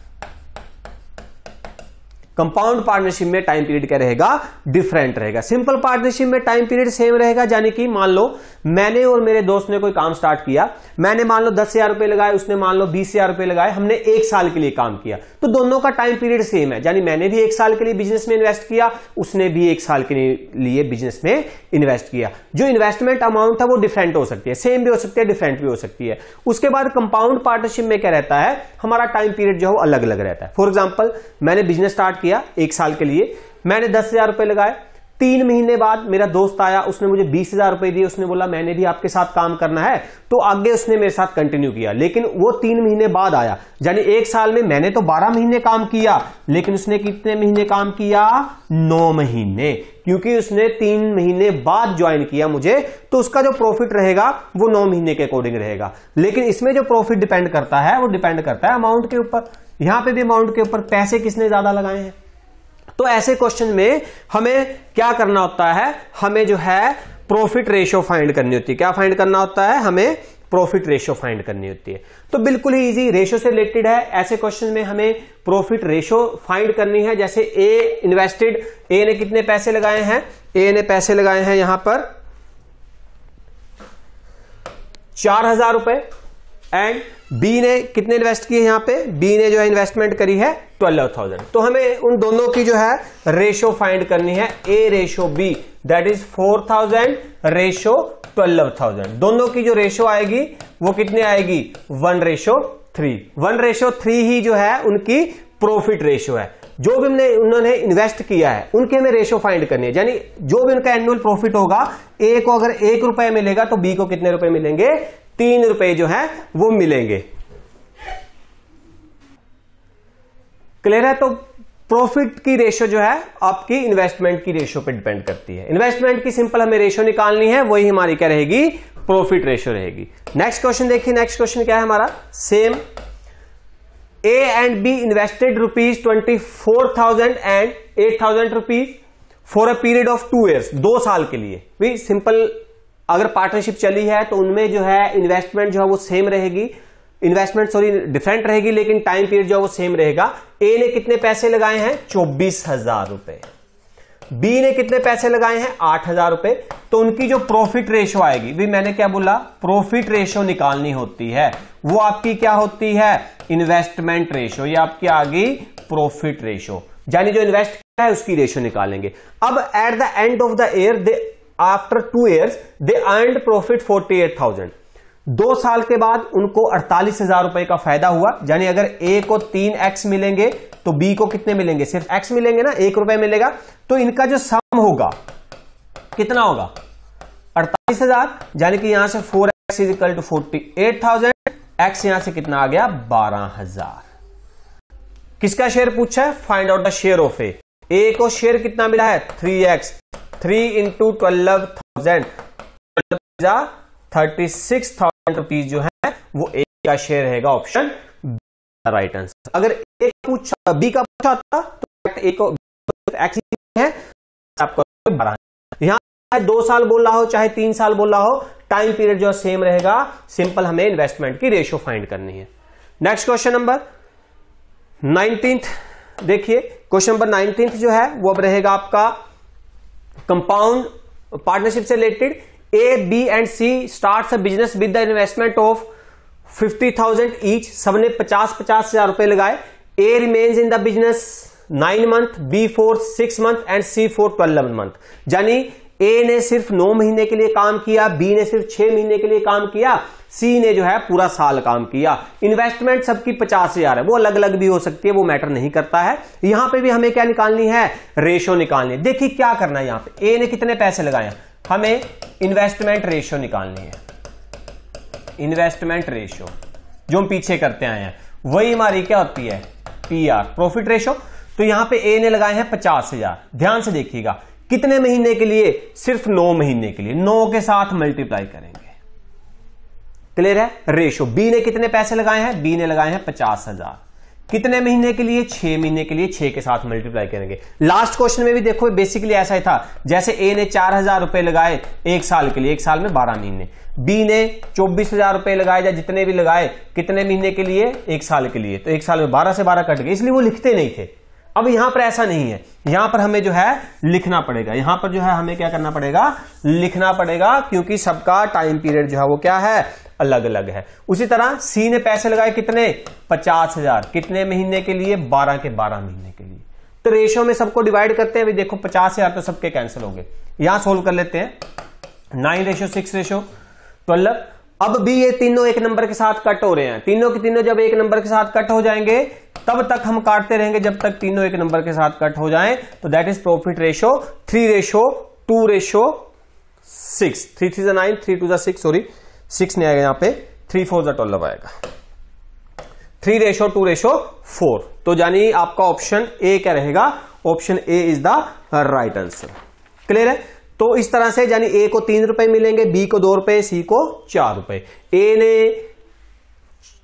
[SPEAKER 1] कंपाउंड पार्टनरशिप में टाइम पीरियड क्या रहेगा डिफरेंट रहेगा सिंपल पार्टनरशिप में टाइम पीरियड सेम रहेगा यानी कि मान लो मैंने और मेरे दोस्त ने कोई काम स्टार्ट किया मैंने मान लो दस हजार रुपए लगाए उसने मान लो बीस हजार रुपए लगाए हमने एक साल के लिए काम किया तो दोनों का टाइम पीरियड सेम है यानी मैंने भी एक साल के लिए बिजनेस में इन्वेस्ट किया उसने भी एक साल के लिए बिजनेस में इन्वेस्ट किया जो इन्वेस्टमेंट अमाउंट है वो डिफरेंट हो सकती है सेम भी हो सकती है डिफरेंट भी हो सकती है उसके बाद कंपाउंड पार्टनरशिप में क्या रहता है हमारा टाइम पीरियड जो है अलग अलग रहता है फॉर एग्जाम्पल मैंने बिजनेस स्टार्ट किया एक साल के लिए मैंने दस हजार रुपए लगाए तीन महीने बाद मेरा दोस्त आया उसने मुझे बीस हजार रुपए दिए उसने बोला मैंने भी आपके साथ काम करना है तो आगे उसने मेरे साथ कंटिन्यू किया लेकिन वो तीन महीने बाद आया यानी एक साल में मैंने तो बारह महीने काम किया लेकिन उसने कितने महीने काम किया नौ महीने क्योंकि उसने तीन महीने बाद ज्वाइन किया मुझे तो उसका जो प्रॉफिट रहेगा वो नौ महीने के अकॉर्डिंग रहेगा लेकिन इसमें जो प्रॉफिट डिपेंड करता है वो डिपेंड करता है अमाउंट के ऊपर यहां पे भी अमाउंट के ऊपर पैसे किसने ज्यादा लगाए हैं तो ऐसे क्वेश्चन में हमें क्या करना होता है हमें जो है प्रॉफिट रेशियो फाइंड करनी होती है क्या फाइंड करना होता है हमें प्रॉफिट रेशियो फाइंड करनी होती है तो बिल्कुल ही इजी रेशियो से रिलेटेड है ऐसे क्वेश्चन में हमें प्रॉफिट रेशियो फाइंड करनी है जैसे ए इन्वेस्टेड ए ने कितने पैसे लगाए हैं ए ने पैसे लगाए हैं यहां पर चार हजार रुपए एंड बी ने कितने इन्वेस्ट किए यहां पे बी ने जो है इन्वेस्टमेंट करी है ट्वेल्व थाउजेंड तो हमें उन दोनों की जो है रेशो फाइंड करनी है ए ratio b that is four thousand ratio twelve thousand दोनों की जो रेशो आएगी वो कितने आएगी one ratio three one ratio three ही जो है उनकी प्रॉफिट रेशो है जो भी हमने उन्होंने इन्वेस्ट किया है उनके हमें रेशो फाइंड करनी है यानी जो भी उनका एनुअल प्रॉफिट होगा ए को अगर एक रुपए मिलेगा तो बी को कितने रुपए मिलेंगे तीन रुपए जो है वो मिलेंगे क्लियर है तो प्रॉफिट की रेशो जो है आपकी इन्वेस्टमेंट की रेशो पे डिपेंड करती है इन्वेस्टमेंट की सिंपल हमें रेशो निकालनी है वही हमारी क्या रहेगी प्रॉफिट रेशो रहेगी नेक्स्ट क्वेश्चन देखिए नेक्स्ट क्वेश्चन क्या है हमारा same a and b invested rupees twenty four thousand and eight thousand rupees for a period of two years दो साल के लिए भी सिंपल अगर पार्टनरशिप चली है तो उनमें जो है इन्वेस्टमेंट जो है वो सेम रहेगी इन्वेस्टमेंट सॉरी डिफरेंट रहेगी लेकिन टाइम पीरियड जो है वो सेम रहेगा ए ने कितने पैसे लगाए हैं चौबीस हजार रुपए बी ने कितने पैसे लगाए हैं आठ हजार रुपए तो उनकी जो प्रॉफिट रेशो आएगी भी मैंने क्या बोला प्रॉफिट रेशो निकालनी होती है वो आपकी क्या होती है इन्वेस्टमेंट रेशो ये आपकी आ गई प्रॉफिट रेशो यानी जो इन्वेस्ट है उसकी रेशो निकालेंगे अब at the end of the year they after two years they earned profit forty eight thousand दो साल के बाद उनको अड़तालीस हजार रुपए का फायदा हुआ यानी अगर ए को तीन एक्स मिलेंगे तो बी को कितने मिलेंगे सिर्फ एक्स मिलेंगे ना एक रुपए मिलेगा तो इनका जो सम होगा कितना होगा अड़तालीस हजार यानी कि यहां से four x is equal to forty eight thousand x यहां से कितना आ गया बारह हजार किसका शेयर पूछा है find out the share of a को शेयर कितना मिला है three x three into twelve thousand thirty six thousand rupees जो है वो ए का शेयर रहेगा ऑप्शन राइट आंसर अगर ए का पूछा
[SPEAKER 2] बी का पूछा था तो एक एक्स है आपको बारह
[SPEAKER 1] यहाँ चाहे दो साल बोल रहा हो चाहे तीन साल बोल रहा हो टाइम पीरियड जो सेम रहेगा सिंपल हमें इन्वेस्टमेंट की रेशियो फाइंड करनी है नेक्स्ट क्वेश्चन नंबर नाइनटीन देखिए क्वेश्चन नंबर नाइनटीन जो है वो अब रहेगा आपका कंपाउंड पार्टनरशिप से related a b and c start a business with the investment of fifty thousand each सबने पचास पचास हजार रुपए लगाए a remains in the business nine month b for six month and c for twelve month यानी a ने सिर्फ नौ महीने के लिए काम किया बी ने सिर्फ छह महीने के लिए काम किया सी ने जो है पूरा साल काम किया इन्वेस्टमेंट सबकी पचास हजार है वो अलग अलग भी हो सकती है वो मैटर नहीं करता है यहां पे भी हमें क्या निकालनी है रेशो निकालनी देखिए क्या करना है यहां पे ए ने कितने पैसे लगाए हमें इन्वेस्टमेंट रेशो निकालनी है इन्वेस्टमेंट रेशो जो हम पीछे करते आए हैं वही हमारी क्या होती है पी आर प्रॉफिट रेशो तो यहां पर ए ने लगाए हैं पचास हजार ध्यान से देखिएगा कितने महीने के लिए सिर्फ नौ महीने के लिए नौ के साथ मल्टीप्लाई करेंगे क्लियर है रेशो बी ने कितने पैसे लगाए हैं बी ने लगाए हैं पचास हजार कितने महीने के लिए छह महीने के लिए छह के साथ मल्टीप्लाई करेंगे लास्ट क्वेश्चन में भी देखो बेसिकली ऐसा ही था जैसे ए ने चार हजार रुपए लगाए एक साल के लिए एक साल में बारह महीने बी ने चौबीस हजार रुपए लगाए या जितने भी लगाए कितने महीने के लिए एक साल के लिए तो एक साल में बारह से बारह कट गए इसलिए वो लिखते नहीं थे अब यहां पर ऐसा नहीं है यहां पर हमें जो है लिखना पड़ेगा यहां पर जो है हमें क्या करना पड़ेगा लिखना पड़ेगा क्योंकि सबका टाइम पीरियड जो है वो क्या है अलग अलग है उसी तरह सी ने पैसे लगाए कितने पचास हजार कितने महीने के लिए बारह के बारह महीने के लिए तो रेशो में सबको डिवाइड करते हैं देखो पचास हजार तो सबके कैंसिल हो गए यहां सोल्व कर लेते हैं nine ratio six ratio twelve अब भी ये तीनों एक नंबर के साथ कट हो रहे हैं तीनों के तीनों जब एक नंबर के साथ कट हो जाएंगे तब तक हम काटते रहेंगे जब तक तीनों एक नंबर के साथ कट हो जाएं तो that is profit ratio three ratio two ratio six three three nine three two six sorry six नहीं आएगा यहां पे थ्री फोर जो ट्वेल्व आएगा three ratio two ratio four तो यानी आपका ऑप्शन ए क्या रहेगा option A is the right answer clear है तो इस तरह से यानी ए को तीन रुपए मिलेंगे बी को दो रुपए सी को चार रुपए ए ने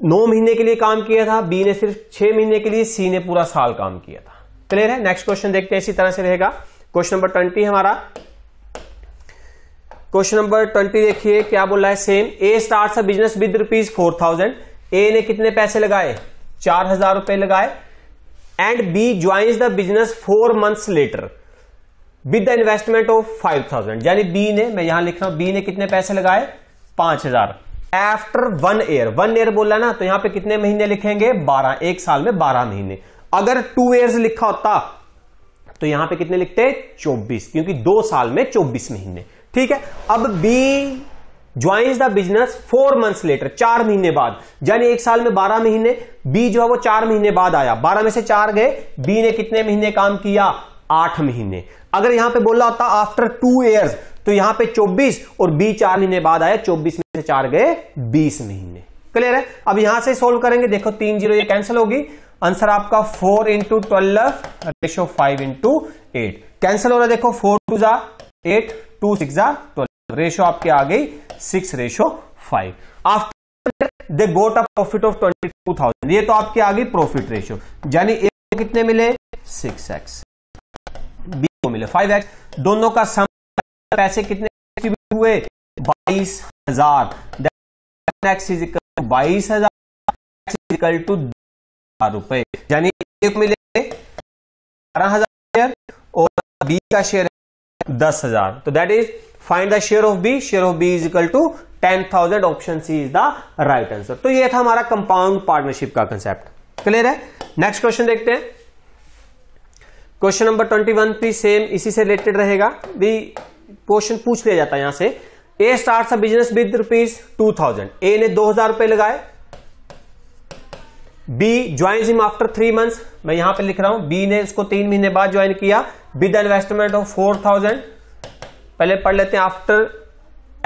[SPEAKER 1] नौ महीने के लिए काम किया था बी ने सिर्फ छह महीने के लिए सी ने पूरा साल काम किया था क्लियर है नेक्स्ट क्वेश्चन देखते हैं इसी तरह से रहेगा क्वेश्चन नंबर ट्वेंटी हमारा क्वेश्चन नंबर ट्वेंटी देखिए क्या बोल रहा है same a start business with rupees four thousand a ने कितने पैसे लगाए चार हजार रुपए लगाए and b joins the business four months later with the investment of five thousand यानी बी ने मैं यहां लिख रहा हूं बी ने कितने पैसे लगाए पांच हजार after one year one year बोला ना तो यहां पे कितने महीने लिखेंगे बारह एक साल में बारह महीने अगर टू ईयर्स लिखा होता तो यहां पे कितने लिखते चौबीस क्योंकि दो साल में चौबीस महीने ठीक है अब b joins the business four months later चार महीने बाद यानी एक साल में बारह महीने बी जो है वो चार महीने बाद आया बारह में से चार गए बी ने कितने महीने काम किया आठ महीने अगर यहां पे बोला होता आफ्टर टू ईयर्स तो यहां पे 24 और बी चार महीने बाद आया 24 में से चार गए 20 महीने क्लियर है अब यहां से सोल्व करेंगे देखो तीन जीरो ये कैंसिल होगी आंसर आपका four into twelve ratio five into eight cancel हो रहा है देखो फोर टू जा एट टू सिक्स जा ट्वेल्व रेशो आपके आ गई six ratio five after they got a profit of twenty two thousand ये तो आपकी आ गई प्रॉफिट रेशो यानी कितने मिले सिक्स एक्स को मिले फाइव एक्स दोनों का सम
[SPEAKER 2] पैसे कितने हुए बाईस हजार एक्स इज इक्वल बाईस हजार टू रुपए यानी एक मिले
[SPEAKER 1] बारह हजार शेयर और बी का शेयर है दस हजार तो that is find the share of b share of B is equal to ten thousand option C is the right answer तो ये था हमारा कंपाउंड पार्टनरशिप का कंसेप्ट क्लियर है नेक्स्ट क्वेश्चन देखते हैं क्वेश्चन नंबर ट्वेंटी वन भी same इसी से रिलेटेड रहेगा भी क्वेश्चन पूछ लिया जाता है यहां से a start a business with rupees two thousand a ने दो हजार रुपए लगाए b join him after three months मैं यहां पे लिख रहा हूं बी ने इसको तीन महीने बाद ज्वाइन किया with investment of four thousand पहले पढ़ लेते हैं after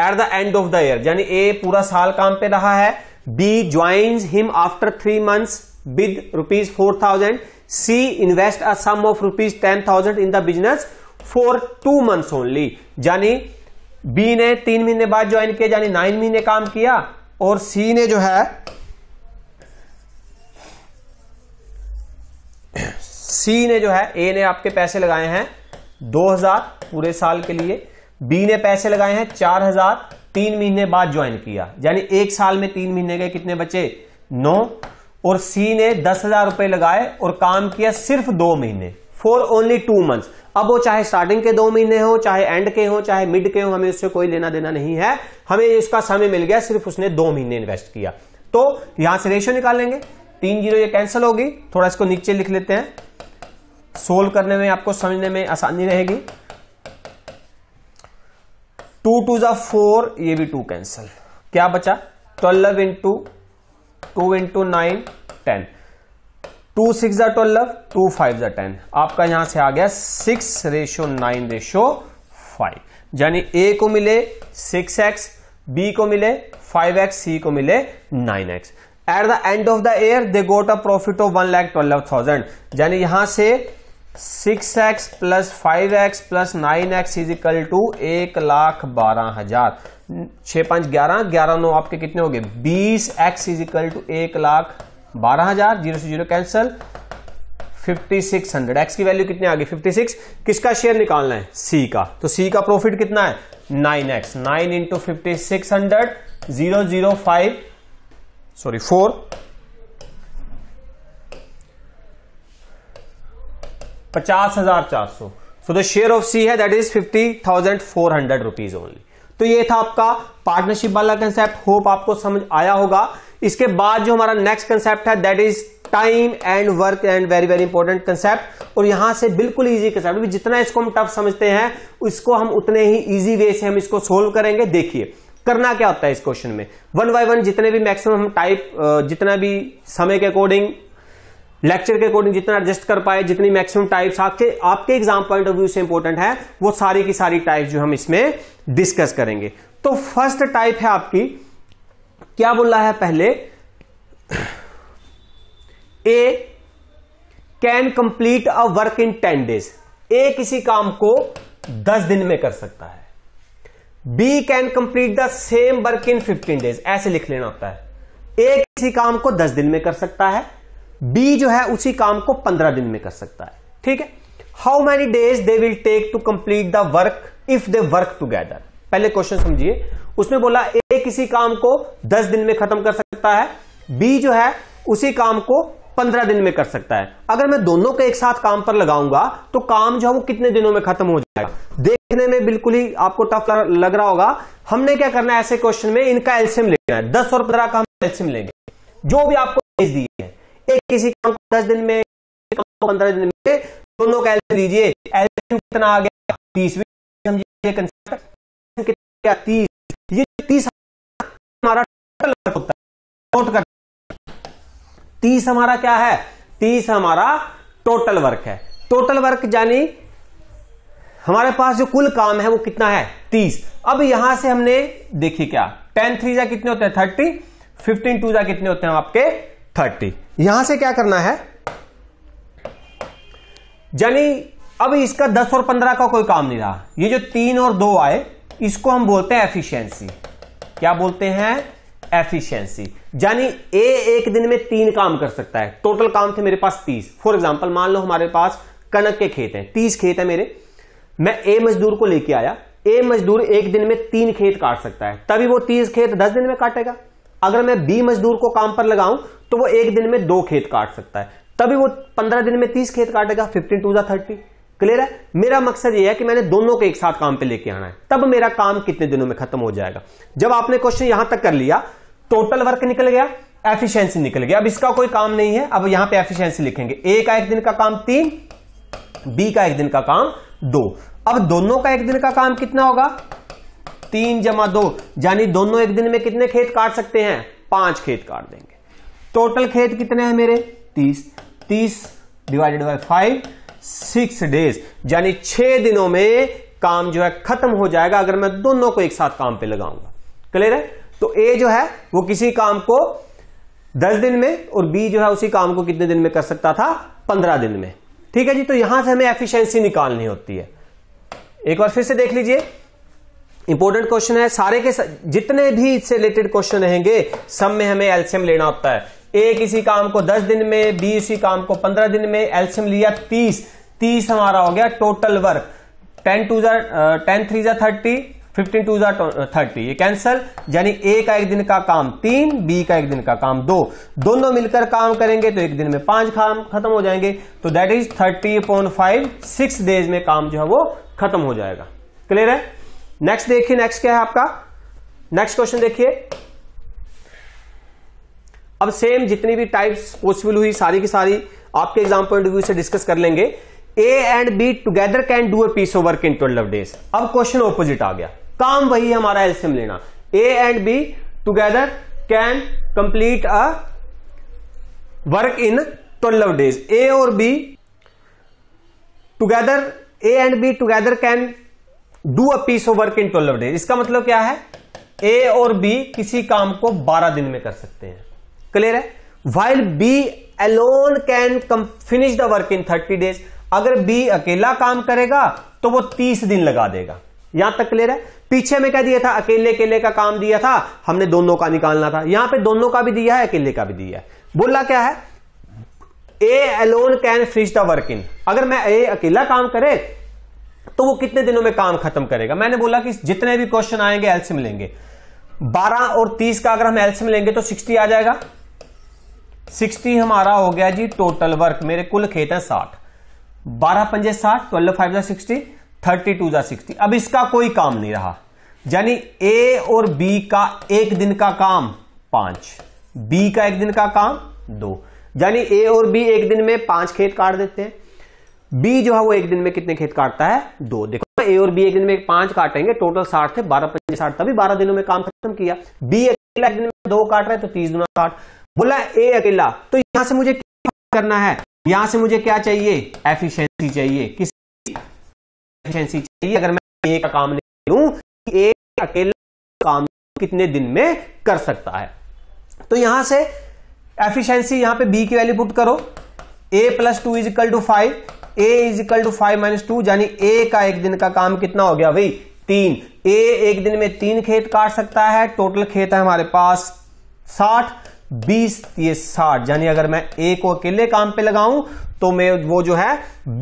[SPEAKER 1] at the end of the year यानी ए पूरा साल काम पे रहा है b join him after three months with rupees four thousand c invest a sum of rupees ten thousand in the business for two months only यानी b ने तीन महीने बाद ज्वाइन किया यानी नाइन महीने काम किया और सी ने जो है सी ने जो है ए ने आपके पैसे लगाए हैं 2000 पूरे साल के लिए बी ने पैसे लगाए हैं 4000 तीन महीने बाद ज्वाइन किया यानी एक साल में तीन महीने के कितने बचे नौ और सी ने दस हजार रुपए लगाए और काम किया सिर्फ दो महीने फॉर ओनली टू मंथ अब वो चाहे स्टार्टिंग के दो महीने हो चाहे एंड के हो चाहे मिड के हो हमें उससे कोई लेना देना नहीं है हमें इसका समय मिल गया सिर्फ उसने दो महीने इन्वेस्ट किया तो यहां से रेशियो निकालेंगे तीन जीरो ये कैंसिल होगी थोड़ा इसको नीचे लिख लेते हैं सोल्व करने में आपको समझने में आसानी रहेगी टू टू जा फोर ये भी टू कैंसिल क्या बचा twelve into two into nine ten two six twelve two five ten आपका यहां से आ गया six ratio nine ratio five यानी ए को मिले सिक्स एक्स बी को मिले फाइव एक्स सी को मिले nine x at the end of the year they got a profit of one lakh twelve thousand यानी यहां से six x plus five x plus nine x is equal to एक लाख बारह हजार छह पांच ग्यारह ग्यारह नौ आपके कितने हो गए बीस एक्स इज इक्वल टू एक लाख बारह हजार जीरो से zero cancel fifty six hundred x की वैल्यू कितनी आ गई फिफ्टी सिक्स किसका शेयर निकालना है सी का तो सी का प्रॉफिट कितना है nine x nine into fifty six hundred zero zero five sorry four पचास हजार चार सौ so the share of c है that is fifty thousand four hundred rupees only तो ये था आपका पार्टनरशिप वाला कंसेप्ट होप आपको समझ आया होगा इसके बाद जो हमारा नेक्स्ट कंसेप्ट है that is time and work and very very important concept और यहां से बिल्कुल इजी कंसेप्ट जितना इसको हम टफ समझते हैं इसको हम उतने ही इजी वे से हम इसको सोल्व करेंगे देखिए करना क्या होता है इस क्वेश्चन में वन बाय वन जितने भी मैक्सिमम हम टाइप जितना भी समय के अकॉर्डिंग लेक्चर के अकॉर्डिंग जितना एडजस्ट कर पाए जितनी मैक्सिमम टाइप्स आपके आपके एग्जाम पॉइंट ऑफ व्यू से इंपॉर्टेंट है वो सारी की सारी टाइप जो हम इसमें डिस्कस करेंगे तो फर्स्ट टाइप है आपकी क्या बोल रहा है पहले a can complete a work in ten days ए किसी काम को दस दिन में कर सकता है b can complete the same work in fifteen days ऐसे लिख लेना होता है ए किसी काम को दस दिन में कर सकता है बी जो है उसी काम को पंद्रह दिन में कर सकता है ठीक है how many days they will take to complete the work if they work together पहले क्वेश्चन समझिए उसने बोला ए किसी काम को दस दिन में खत्म कर सकता है बी जो है उसी काम को पंद्रह दिन में कर सकता है अगर मैं दोनों को एक साथ काम पर लगाऊंगा तो काम जो है वो कितने दिनों में खत्म हो जाएगा देखने में बिल्कुल ही आपको टफ लग रहा होगा हमने क्या करना है ऐसे क्वेश्चन में इनका एल्सियम लेना है दस और पंद्रह का हम एल्सियम लेंगे जो भी आपको दिए है एक किसी काम को दस दिन में
[SPEAKER 2] पंद्रह दिन में दोनों का एल्शियम लीजिए एल्शियम कितना आ गया तीस समझिए कितना तीस ये तीस हमारा टोटल
[SPEAKER 1] होता है तीस हमारा क्या है तीस हमारा टोटल वर्क है टोटल वर्क यानी हमारे पास जो कुल काम है वो कितना है तीस अब यहां से हमने देखिए क्या टेन थ्री जा कितने होते हैं थर्टी फिफ्टीन टू जा कितने होते हैं आपके थर्टी यहां से क्या करना है यानी अब इसका दस और पंद्रह का कोई काम नहीं रहा ये जो तीन और दो आए इसको हम बोलते हैं एफिशिएंसी क्या बोलते हैं एफिशिएंसी यानी ए एक दिन में तीन काम कर सकता है टोटल काम थे मेरे पास तीस फॉर एग्जाम्पल मान लो हमारे पास कनक के खेत है तीस खेत है मेरे मैं ए मजदूर को लेके आया ए मजदूर एक दिन में तीन खेत काट सकता है तभी वो तीस खेत दस दिन में काटेगा अगर मैं बी मजदूर को काम पर लगाऊं तो वो एक दिन में दो खेत काट सकता है तभी वो पंद्रह दिन में तीस खेत काटेगा फिफ्टीन टू जा थर्टी क्लियर है मेरा मकसद ये है कि मैंने दोनों को एक साथ काम पे लेके आना है तब मेरा काम कितने दिनों में खत्म हो जाएगा जब आपने क्वेश्चन यहां तक कर लिया टोटल वर्क निकल गया एफिशिएंसी निकल गया अब इसका कोई काम नहीं है अब यहां पे एफिशिएंसी लिखेंगे ए का एक दिन का काम तीन बी का एक दिन का काम दो अब दोनों का एक दिन का काम कितना होगा तीन जमा दो यानी दोनों एक दिन में कितने खेत काट सकते हैं पांच खेत काट देंगे टोटल खेत कितने हैं मेरे तीस तीस divided by five six days यानी छह दिनों में काम जो है खत्म हो जाएगा अगर मैं दोनों को एक साथ काम पे लगाऊंगा क्लियर है तो ए जो है वो किसी काम को दस दिन में और बी जो है उसी काम को कितने दिन में कर सकता था पंद्रह दिन में ठीक है जी तो यहां से हमें एफिशिएंसी निकालनी होती है एक बार फिर से देख लीजिए इंपॉर्टेंट क्वेश्चन है सारे के सा, जितने भी इससे रिलेटेड क्वेश्चन रहेंगे सब में हमें एल्सियम लेना होता है ए किसी काम को दस दिन में बी इसी काम को पंद्रह दिन में एल्सियम लिया तीस तीस हमारा हो गया टोटल वर्क टेन टू जर टेन थ्री जर थर्टी फिफ्टीन टू जर थर्टी ये कैंसल यानी ए का एक दिन का काम तीन बी का एक दिन का काम दो दोनों मिलकर काम करेंगे तो एक दिन में पांच काम खत्म हो जाएंगे तो that is thirty point five six days में काम जो है वो खत्म हो जाएगा क्लियर है नेक्स्ट देखिए नेक्स्ट क्या है आपका नेक्स्ट क्वेश्चन देखिए अब सेम जितनी भी टाइप्स पॉसिबल हुई सारी की सारी आपके एग्जाम पॉइंट व्यू से डिस्कस कर लेंगे A and B together can do a piece of work in twelve days अब क्वेश्चन ऑपोजिट आ गया काम वही है हमारा एलसीएम लेना A and B together can complete a work in twelve days A और B together A and B together can do a piece of work in twelve days इसका मतलब क्या है ए और बी किसी काम को बारह दिन में कर सकते हैं क्लियर है while B alone can come finish the work in thirty days अगर बी अकेला काम करेगा तो वो तीस दिन लगा देगा यहां तक क्लियर है पीछे में क्या दिया था अकेले अकेले का काम दिया था हमने दोनों का निकालना था यहां पे दोनों का भी दिया है अकेले का भी दिया है बोला क्या है A alone can finish the work in अगर मैं ए अकेला काम करे तो वो कितने दिनों में काम खत्म करेगा मैंने बोला कि जितने भी क्वेश्चन आएंगे में लेंगे 12 और 30 का अगर हम में लेंगे तो 60 आ जाएगा 60 हमारा हो गया जी टोटल वर्क मेरे कुल खेत है 60 बारह पंजे साठ ट्वेल्व फाइव जा सिक्सटी थर्टी टू जा सिक्सटी अब इसका कोई काम नहीं रहा यानी ए और बी का एक दिन का काम पांच बी का एक दिन का काम दो यानी ए और बी एक दिन में पांच खेत काट देते हैं बी जो है वो एक दिन में कितने खेत काटता है दो देखो ए और बी एक दिन में पांच काटेंगे टोटल साठ थे बारह पच्चीस साठ तभी बारह दिनों में काम खत्म किया बी अकेला एक दिन में दो काट रहे तो तीस दिनों साठ बोला ए अकेला तो यहां से मुझे करना है यहां से मुझे क्या चाहिए एफिशियंसी चाहिए किस चाहिए अगर मैं ए का काम नहीं करूं ए अकेला काम कितने दिन में कर सकता है तो यहां से एफिशिएंसी यहां पे बी की वैल्यू पुट करो A plus two is equal to five A is equal to five minus two यानी ए का एक दिन का काम कितना हो गया भाई तीन ए एक दिन में तीन खेत काट सकता है टोटल खेत है हमारे पास साठ बीस ये साठ यानी अगर मैं ए को अकेले काम पे लगाऊं तो मैं वो जो है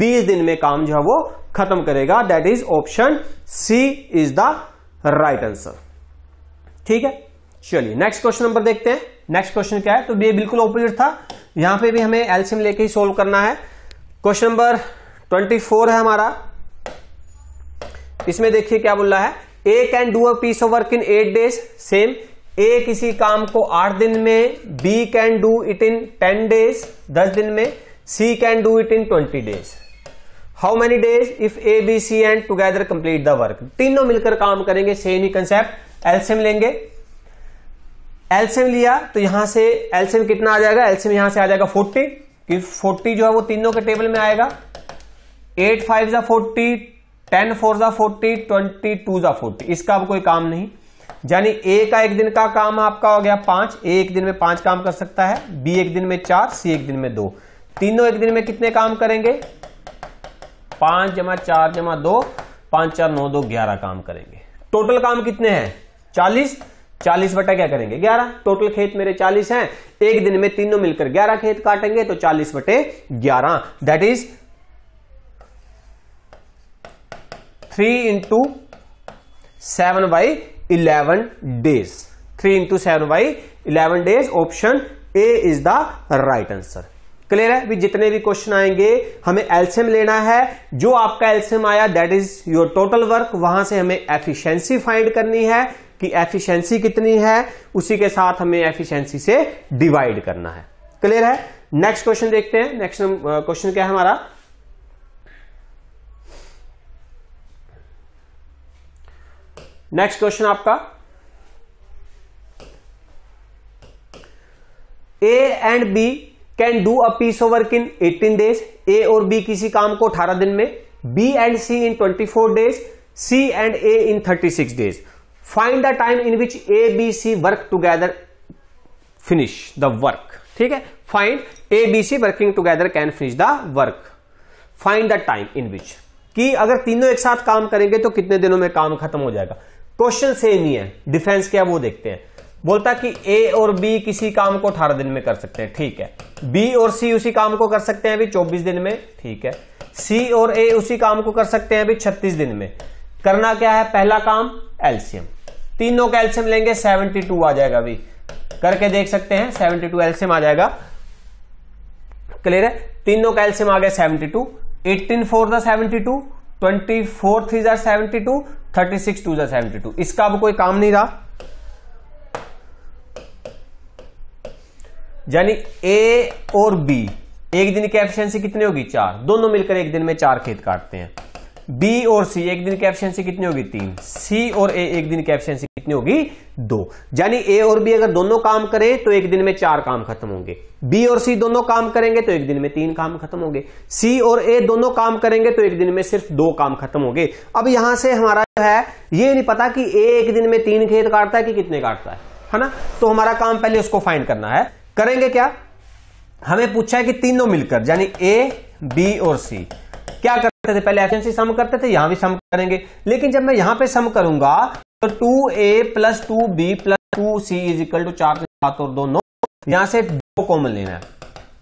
[SPEAKER 1] बीस दिन में काम जो है वो खत्म करेगा that is option C is the right answer ठीक है चलिए नेक्स्ट क्वेश्चन नंबर देखते हैं नेक्स्ट क्वेश्चन क्या है तो ये बिल्कुल ऑपोजिट था यहां पे भी हमें एल्सियम लेके ही सोल्व करना है क्वेश्चन नंबर ट्वेंटी फोर है हमारा इसमें देखिए क्या बोल रहा है A can do a piece of work in eight days same A किसी काम को आठ दिन में B can do it in ten days दस दिन में C can do it in twenty days how many days if A B C and together complete the work तीनों मिलकर काम करेंगे सेम ही कंसेप्ट एल्सियम लेंगे एल्सियम लिया तो यहां से एल्सियम कितना आ जाएगा एल्सियम यहां से आ जाएगा फोर्टी कि फोर्टी जो है वो तीनों के टेबल में आएगा एट फाइव जा फोर्टी टेन फोर जा फोर्टी ट्वेंटी टू जा फोर्टी इसका अब कोई काम नहीं यानी ए का एक दिन का काम आपका हो गया पांच ए एक दिन में पांच काम कर सकता है बी एक दिन में चार सी एक दिन में दो तीनों एक दिन में कितने काम करेंगे पांच जमा चार जमा दो पांच चार नौ दो ग्यारह काम करेंगे टोटल काम कितने हैं चालीस चालीस बटा क्या करेंगे ग्यारह टोटल खेत मेरे चालीस हैं एक दिन में तीनों मिलकर ग्यारह खेत काटेंगे तो चालीस बटे ग्यारह that is three into seven by eleven days three into seven by eleven days option A is the right answer clear है भी जितने भी क्वेश्चन आएंगे हमें एल्सियम लेना है जो आपका एल्सियम आया that is your total work वहां से हमें एफिशिएंसी फाइंड करनी है कि एफिशिएंसी कितनी है उसी के साथ हमें एफिशिएंसी से डिवाइड करना है क्लियर है नेक्स्ट क्वेश्चन देखते हैं नेक्स्ट क्वेश्चन क्या है हमारा नेक्स्ट क्वेश्चन आपका A and B can do a piece of work in 18 days A और बी किसी काम को 18 दिन में B and C in 24 days C and A in 36 days find the time in which A B C work together finish the work ठीक है find A B C working together can finish the work find the time in which कि अगर तीनों एक साथ काम करेंगे तो कितने दिनों में काम खत्म हो जाएगा क्वेश्चन सेम ही है डिफेंस क्या वो देखते हैं बोलता कि ए और बी किसी काम को अठारह दिन में कर सकते हैं ठीक है बी और सी उसी काम को कर सकते हैं अभी चौबीस दिन में ठीक है सी और ए उसी काम को कर सकते हैं अभी छत्तीस दिन में करना क्या है पहला काम एल्सियम तीनों का एल्सियम लेंगे 72 आ जाएगा अभी करके देख सकते हैं 72 एल्सियम आ जाएगा क्लियर है तीनों का एल्सियम आ गया 72 18 फोर था ट्वेंटी फोर थ्री जार थर्टी सिक्स टू जार टू इसका अब कोई काम नहीं रहा यानी ए और बी एक दिन की एफिशिएंसी कितनी होगी चार दोनों मिलकर एक दिन में चार खेत काटते हैं बी और सी एक दिन की एफिशिएंसी कितनी होगी तीन सी और ए एक दिन की एफिशिएंसी कितनी होगी दो यानी ए और बी अगर दोनों काम करें तो एक दिन में चार काम खत्म होंगे बी और सी दोनों काम करेंगे तो एक दिन में तीन काम खत्म होंगे सी और ए दोनों काम करेंगे तो एक दिन में सिर्फ दो काम खत्म होंगे अब यहां से हमारा जो है ये नहीं पता कि ए एक दिन में तीन खेत काटता है कि कितने काटता है है ना तो हमारा काम पहले उसको फाइंड करना है करेंगे क्या हमें पूछा है कि तीनों मिलकर यानी ए बी और सी क्या कर करते थे पहले एफिशिएंसी सम करते थे यहां भी सम करेंगे लेकिन जब मैं यहां पे सम करूंगा तो two A plus two B plus two C is equal to चार सात और दो नौ यहां से दो कॉमन लेना है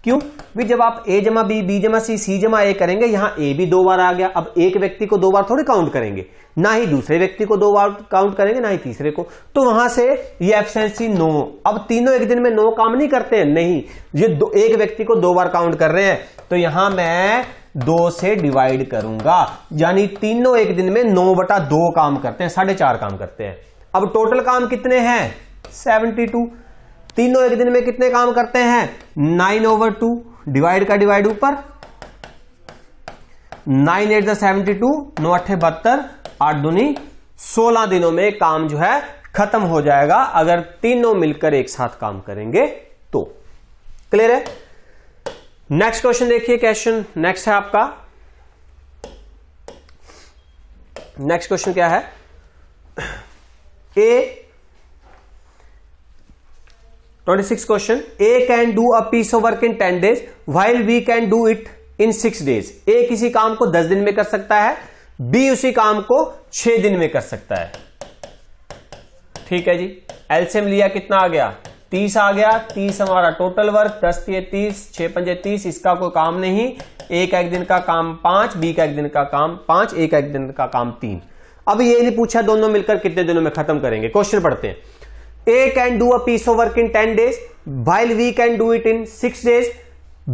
[SPEAKER 1] क्यों भी जब आप ए जमा बी बी जमा सी सी जमा ए करेंगे यहां ए भी दो बार आ गया अब एक व्यक्ति को दो बार थोड़ी काउंट करेंगे ना ही दूसरे व्यक्ति को दो बार काउंट करेंगे ना ही तीसरे को तो वहां से ये एफिशिएंसी नो अब तीनों एक दिन में नो काम नहीं करते हैं नहीं ये दो एक व्यक्ति को दो बार काउंट कर रहे हैं तो यहां मैं दो से डिवाइड करूंगा यानी तीनों एक दिन में नौ बटा दो काम करते हैं साढ़े चार काम करते हैं अब टोटल काम कितने हैं सेवनटी टू तीनों एक दिन में कितने काम करते हैं नाइन ओवर टू डिवाइड का डिवाइड ऊपर नाइन एट सेवेंटी टू नौ अठे बहत्तर आठ दुनी सोलह दिनों में काम जो है खत्म हो जाएगा अगर तीनों मिलकर एक साथ काम करेंगे तो क्लियर है नेक्स्ट क्वेश्चन देखिए क्वेश्चन नेक्स्ट है आपका नेक्स्ट क्वेश्चन क्या है a twenty six question A can do a piece of work in ten days while we can do it in six days ए किसी काम को दस दिन में कर सकता है बी उसी काम को छह दिन में कर सकता है ठीक है जी एल्सियम लिया कितना आ गया तीस आ गया तीस हमारा टोटल वर्क दस ये तीस छह पंजे तीस इसका कोई काम नहीं एक एक दिन का काम पांच बी का एक दिन का काम पांच एक एक दिन का काम तीन अब ये नहीं पूछा दोनों मिलकर कितने दिनों में खत्म करेंगे क्वेश्चन पढ़ते हैं A can do a piece of work in ten days while we can do it in six days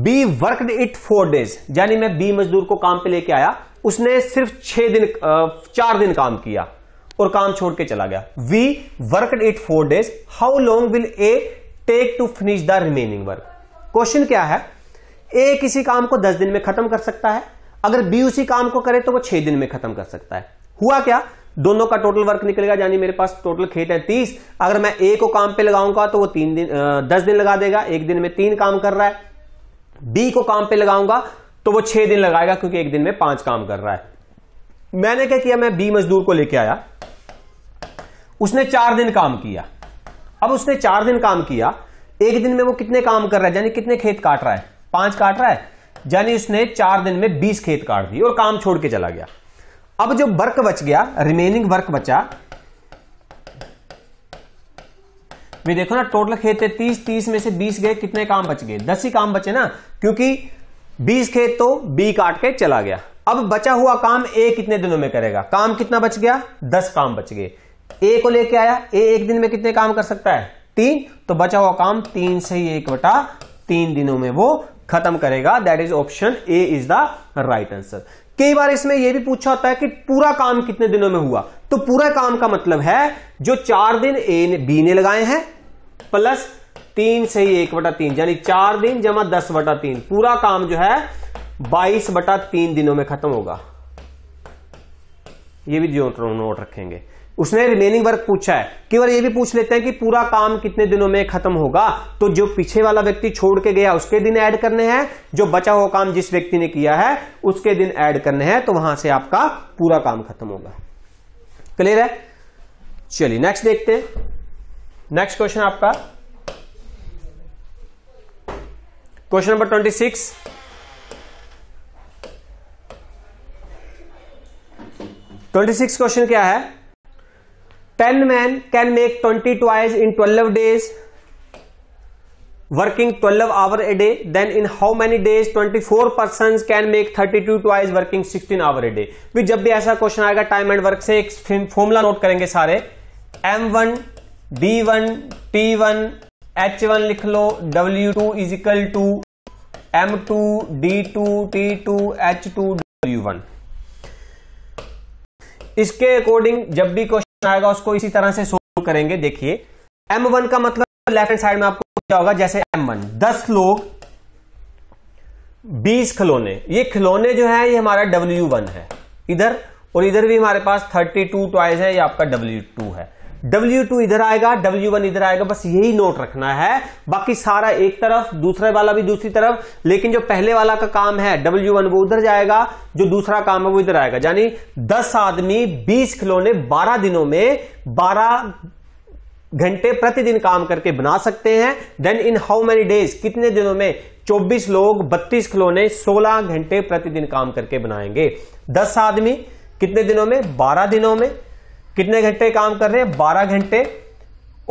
[SPEAKER 1] B worked it four days यानी मैं बी मजदूर को काम पे लेके आया उसने सिर्फ छह दिन चार दिन काम किया और काम छोड़ के चला गया we work it four days how long will A take to finish the remaining work question क्या है ए किसी काम को दस दिन में खत्म कर सकता है अगर बी उसी काम को करे तो वो छह दिन में खत्म कर सकता है हुआ क्या दोनों का टोटल वर्क निकलेगा यानी मेरे पास टोटल खेत है तीस अगर मैं ए को काम पे लगाऊंगा तो वो तीन दिन दस दिन लगा देगा एक दिन में तीन काम कर रहा है बी को काम पे लगाऊंगा तो वो छह दिन लगाएगा क्योंकि एक दिन में पांच काम कर रहा है मैंने क्या किया मैं बी मजदूर को लेके आया उसने चार दिन काम किया अब उसने चार दिन काम किया एक दिन में वो कितने काम कर रहा है यानी कितने खेत काट रहा है पांच काट रहा है यानी उसने चार दिन में बीस खेत काट दिए और काम छोड़ के चला गया अब जो वर्क बच गया रिमेनिंग वर्क बचा भी देखो ना टोटल खेत थे तीस तीस में से बीस गए कितने काम बच गए दस ही काम बचे ना क्योंकि बीस खेत तो बी काट के चला गया अब बचा हुआ काम ए कितने दिनों में करेगा काम कितना बच गया दस काम बच गए ए को लेके आया ए एक दिन में कितने काम कर सकता है तीन तो बचा हुआ काम तीन से ही एक बटा तीन दिनों में वो खत्म करेगा that is option A is the right answer कई बार इसमें यह भी पूछा होता है कि पूरा काम कितने दिनों में हुआ तो पूरा काम का मतलब है जो चार दिन ए ने बी ने लगाए हैं प्लस तीन से ही एक बटा तीन यानी चार दिन जमा दस बटा तीन पूरा काम जो है बाईस बटा तीन दिनों में खत्म होगा ये भी जो नोट रखेंगे उसने रिमेनिंग वर्क पूछा है कि बार ये भी पूछ लेते हैं कि पूरा काम कितने दिनों में खत्म होगा तो जो पीछे वाला व्यक्ति छोड़ के गया उसके दिन ऐड करने हैं जो बचा हुआ काम जिस व्यक्ति ने किया है उसके दिन ऐड करने हैं तो वहां से आपका पूरा काम खत्म होगा क्लियर है चलिए नेक्स्ट देखते हैं नेक्स्ट क्वेश्चन आपका question number twenty six twenty six question क्या है ten man can make twenty twice in twelve days working twelve hour a day then in how many days twenty four person can make thirty two twice working sixteen hour a day भी जब भी ऐसा question आएगा time and work से एक formula note करेंगे सारे M one D one T one H one लिख लो W two is equal to M two D two T two H two W one इसके अकॉर्डिंग जब भी क्वेश्चन आएगा उसको इसी तरह से सोल्व करेंगे देखिए M1 का मतलब लेफ्ट हैंड साइड में आपको क्या होगा जैसे M1 10 लोग 20 खिलौने ये खिलौने जो है ये हमारा W1 है इधर और इधर भी हमारे पास 32 टॉयज है ये आपका W2 है डब्ल्यू टू इधर आएगा डब्ल्यू वन इधर आएगा बस यही नोट रखना है बाकी सारा एक तरफ दूसरे वाला भी दूसरी तरफ लेकिन जो पहले वाला का काम है डब्ल्यू वन वो उधर जाएगा जो दूसरा काम है वो इधर आएगा यानी दस आदमी बीस खिलौने बारह दिनों में बारह घंटे प्रतिदिन काम करके बना सकते हैं then in how many days कितने दिनों में 24 लोग 32 खिलौने 16 घंटे प्रतिदिन काम करके बनाएंगे 10 आदमी कितने दिनों में 12 दिनों में कितने घंटे काम कर रहे हैं बारह घंटे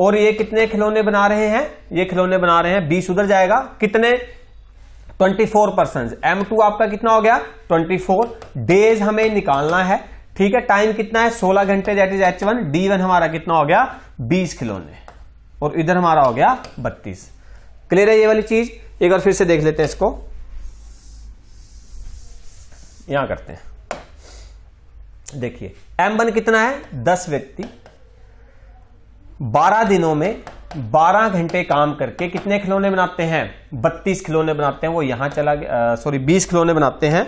[SPEAKER 1] और ये कितने खिलौने बना रहे हैं ये खिलौने बना रहे हैं बीस उधर जाएगा कितने twenty four percent M two आपका कितना हो गया ट्वेंटी फोर डेज हमें निकालना है ठीक है टाइम कितना है सोलह घंटे that is H one D one हमारा कितना हो गया बीस खिलौने और इधर हमारा हो गया बत्तीस क्लियर है ये वाली चीज एक बार फिर से देख लेते हैं इसको यहां करते हैं देखिए एम वन कितना है दस व्यक्ति बारह दिनों में बारह घंटे काम करके कितने खिलौने बनाते हैं बत्तीस खिलौने बनाते हैं वो यहां चला गया सॉरी बीस खिलौने बनाते हैं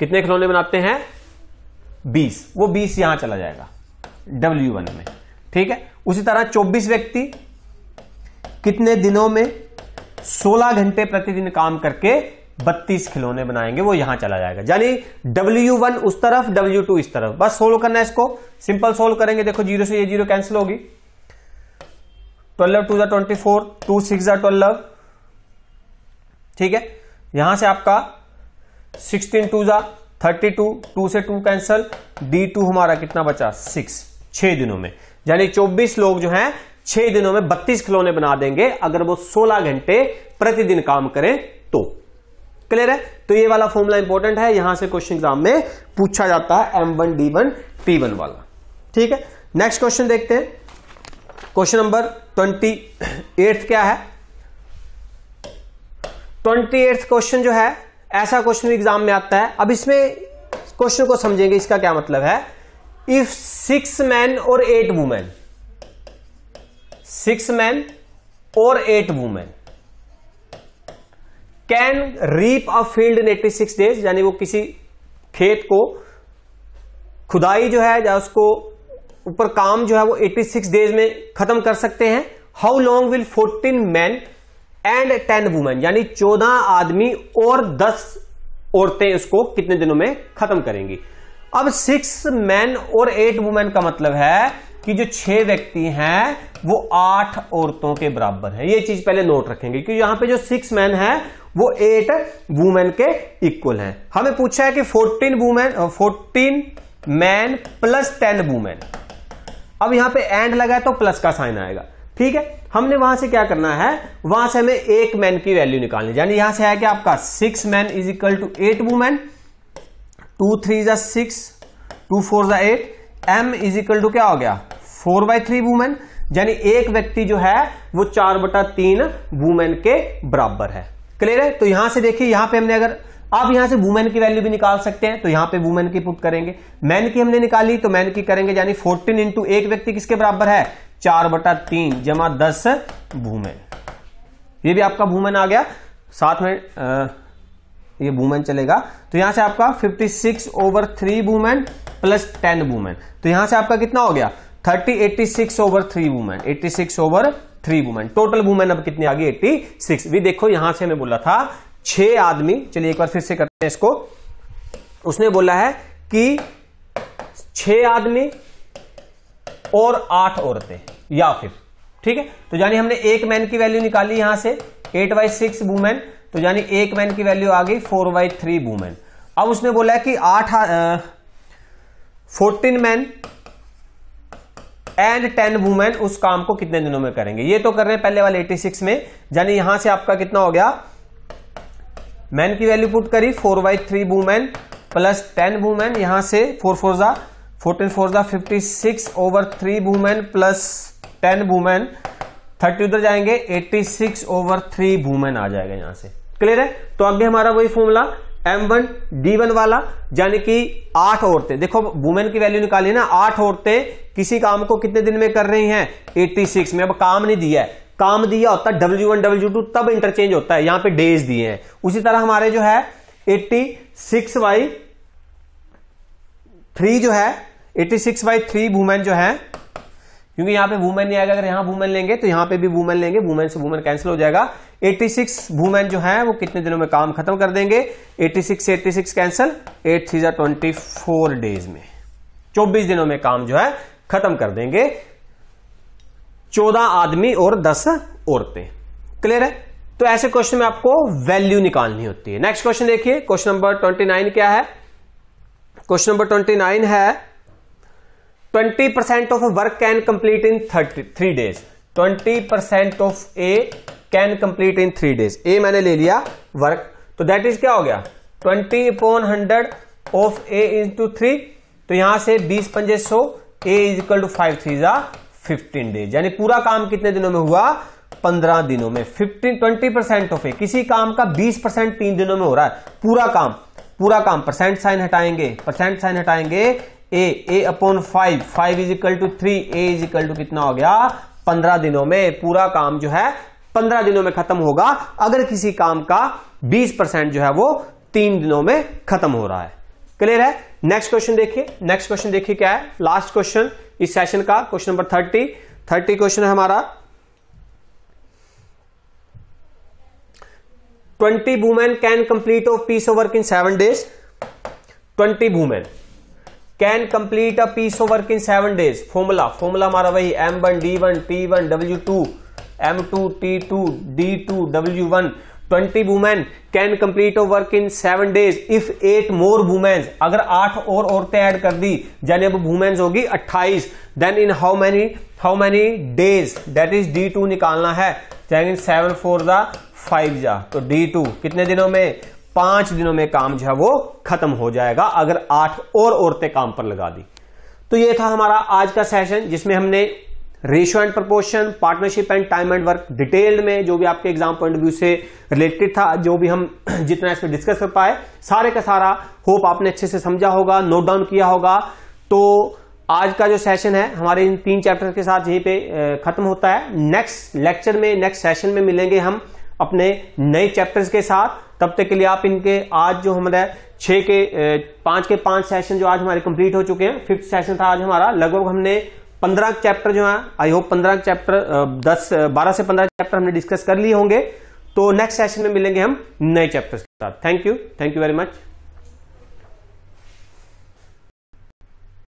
[SPEAKER 1] कितने खिलौने बनाते हैं बीस वो बीस यहां चला जाएगा डब्ल्यू वन में ठीक है उसी तरह चौबीस व्यक्ति कितने दिनों में सोलह घंटे प्रतिदिन काम करके बत्तीस खिलौने बनाएंगे वो यहां चला जाएगा यानी डब्ल्यू वन उस तरफ डब्ल्यू टू इस तरफ बस सोल्व करना है इसको सिंपल सोल्व करेंगे देखो जीरो से ये जीरो कैंसिल होगी ट्वेल्व टू जो ट्वेंटी फोर टू सिक्स जो ट्वेल्व ठीक है यहां से आपका सिक्सटीन टू जा थर्टी टू टू से टू कैंसल डी टू हमारा कितना बचा सिक्स छह दिनों में यानी चौबीस लोग जो हैं छह दिनों में बत्तीस खिलौने बना देंगे अगर वो सोलह घंटे प्रतिदिन काम करें तो क्लियर है तो ये वाला फॉर्मूला इंपॉर्टेंट है यहां से क्वेश्चन एग्जाम में पूछा जाता है M one D one T one वाला ठीक है नेक्स्ट क्वेश्चन देखते हैं क्वेश्चन नंबर ट्वेंटी एट्थ क्या है ट्वेंटी एट्थ क्वेश्चन जो है ऐसा क्वेश्चन एग्जाम में आता है अब इसमें क्वेश्चन को समझेंगे इसका क्या मतलब है इफ सिक्स मैन और एट वुमेन सिक्स मैन और eight women can reap a field in 86 days यानी वो किसी खेत को खुदाई जो है या उसको ऊपर काम जो है वो 86 डेज में खत्म कर सकते हैं how long will 14 man and 10 women यानी 14 आदमी और 10 औरतें उसको कितने दिनों में खत्म करेंगी अब सिक्स मैन और एट वुमेन का मतलब है कि जो छह व्यक्ति हैं वो आठ औरतों के बराबर है ये चीज पहले नोट रखेंगे क्योंकि यहां पे जो सिक्स मैन है वो एट वुमेन के इक्वल है हमें पूछा है कि fourteen women fourteen man plus ten women अब यहां पे एंड लगा है तो प्लस का साइन आएगा ठीक है हमने वहां से क्या करना है वहां से हमें एक मैन की वैल्यू निकालनी यानी यहां से आया कि आपका six man is equal to eight women two three जा सिक्स टू फोर जा eight M is equal to क्या हो गया फोर बाय थ्री वुमेन यानी एक व्यक्ति जो है वो चार बटा तीन वुमेन के बराबर है क्लियर है तो यहां से देखिए यहां पे हमने अगर आप यहां से वुमेन की वैल्यू भी निकाल सकते हैं तो यहां पे वुमेन की पुट करेंगे मैन की हमने निकाली तो मैन की करेंगे यानी 14 इंटू एक व्यक्ति किसके बराबर है चार बटा तीन जमा दस वुमेन ये भी आपका वुमेन आ गया साथ में आ, ये वुमेन चलेगा तो यहां से आपका 56 over three women plus ten women तो यहां से आपका कितना हो गया thirty eighty six over three women eighty six over three women total women अब कितनी आ गई एट्टी सिक्स भी देखो यहां से हमें बोला था छह आदमी चलिए एक बार फिर से करते हैं इसको उसने बोला है कि छह आदमी और आठ औरतें या फिर ठीक है तो यानी हमने एक मैन की वैल्यू निकाली यहां से एट बाई सिक्स वुमेन तो यानी एक मैन की वैल्यू आ गई फोर बाई थ्री वुमेन अब उसने बोला है कि आठ fourteen man and ten women उस काम को कितने दिनों में करेंगे ये तो कर रहे हैं पहले वाले 86 में यानी यहां से आपका कितना हो गया मैन की वैल्यू पुट करी four by three women plus ten women यहां से फोर फोर जा फोर्टीन फोर जा fifty six over three women plus ten women thirty उधर जाएंगे eighty six over three women आ जाएगा यहां से क्लियर है तो अभी हमारा वही formula M one D one वाला यानी कि आठ औरतें देखो वुमेन की वैल्यू निकाली ना आठ औरतें किसी काम को कितने दिन में कर रही हैं 86 में अब काम नहीं दिया है काम दिया होता है डब्ल्यू वन डब्ल्यू टू तब इंटरचेंज होता है यहां पे डेज दिए हैं उसी तरह हमारे जो है 86 सिक्स बाई थ्री जो है 86 सिक्स बाई थ्री वुमेन जो है क्योंकि यहां पे वुमेन नहीं आएगा अगर यहां वुमेन लेंगे तो यहां पे भी वुमेन लेंगे वुमेन से वुमेन कैंसिल हो जाएगा 86 वुमेन जो है वो कितने दिनों में काम खत्म कर देंगे 86 से six cancel eight three twenty four days में 24 दिनों में काम जो है खत्म कर देंगे 14 आदमी और 10 औरतें क्लियर है तो ऐसे क्वेश्चन में आपको वैल्यू निकालनी होती है नेक्स्ट क्वेश्चन देखिए क्वेश्चन नंबर ट्वेंटी क्या है क्वेश्चन नंबर ट्वेंटी है twenty percent of work can complete in thirty three days twenty percent of A can complete in three days A मैंने ले लिया वर्क तो दैट इज क्या हो गया twenty upon hundred of A is two three तो यहां से बीस पंजे so A is equal to five three जा फिफ्टीन डेज यानी पूरा काम कितने दिनों में हुआ पंद्रह दिनों में fifteen twenty percent of A किसी काम का बीस परसेंट तीन दिनों में हो रहा है पूरा काम पूरा काम परसेंट साइन हटाएंगे परसेंट साइन हटाएंगे A A upon five five is equal to three A is equal to कितना हो गया पंद्रह दिनों में पूरा काम जो है पंद्रह दिनों में खत्म होगा अगर किसी काम का बीस परसेंट जो है वो तीन दिनों में खत्म हो रहा है क्लियर है नेक्स्ट क्वेश्चन देखिए नेक्स्ट क्वेश्चन देखिए क्या है लास्ट क्वेश्चन इस सेशन का question number thirty thirty question है हमारा twenty women can complete of piece of work in seven days twenty women can complete a piece of work in seven days formula formula हमारा वही M one D one T one W two M two T two D two W one twenty women can complete a work in seven days if eight more womens अगर आठ और औरतें add कर दी यानी अब womens होगी अट्ठाईस then in how many how many days that is D two निकालना है सेवन फोर जा फाइव जा तो डी टू कितने दिनों में पांच दिनों में काम जो है वो खत्म हो जाएगा अगर आठ और औरतें काम पर लगा दी तो ये था हमारा आज का सेशन जिसमें हमने ratio and proportion partnership and time and work detailed में जो भी आपके एग्जाम पॉइंट व्यू से रिलेटेड था जो भी हम जितना इसमें डिस्कस कर पाए सारे का सारा होप आपने अच्छे से समझा होगा नोट डाउन किया होगा तो आज का जो सेशन है हमारे इन तीन चैप्टर के साथ यहीं पे खत्म होता है नेक्स्ट लेक्चर में नेक्स्ट सेशन में मिलेंगे हम अपने नए चैप्टर्स के साथ तब तक के लिए आप इनके आज जो हमारे छः के पाँच के पाँच सेशन जो आज हमारे कंप्लीट हो चुके हैं फिफ्थ सेशन था आज हमारा लगभग हमने पंद्रह चैप्टर जो है आई होप पंद्रह चैप्टर दस बारह से पंद्रह चैप्टर हमने डिस्कस कर लिए होंगे तो नेक्स्ट सेशन में मिलेंगे हम नए चैप्टर्स के साथ thank you thank you very much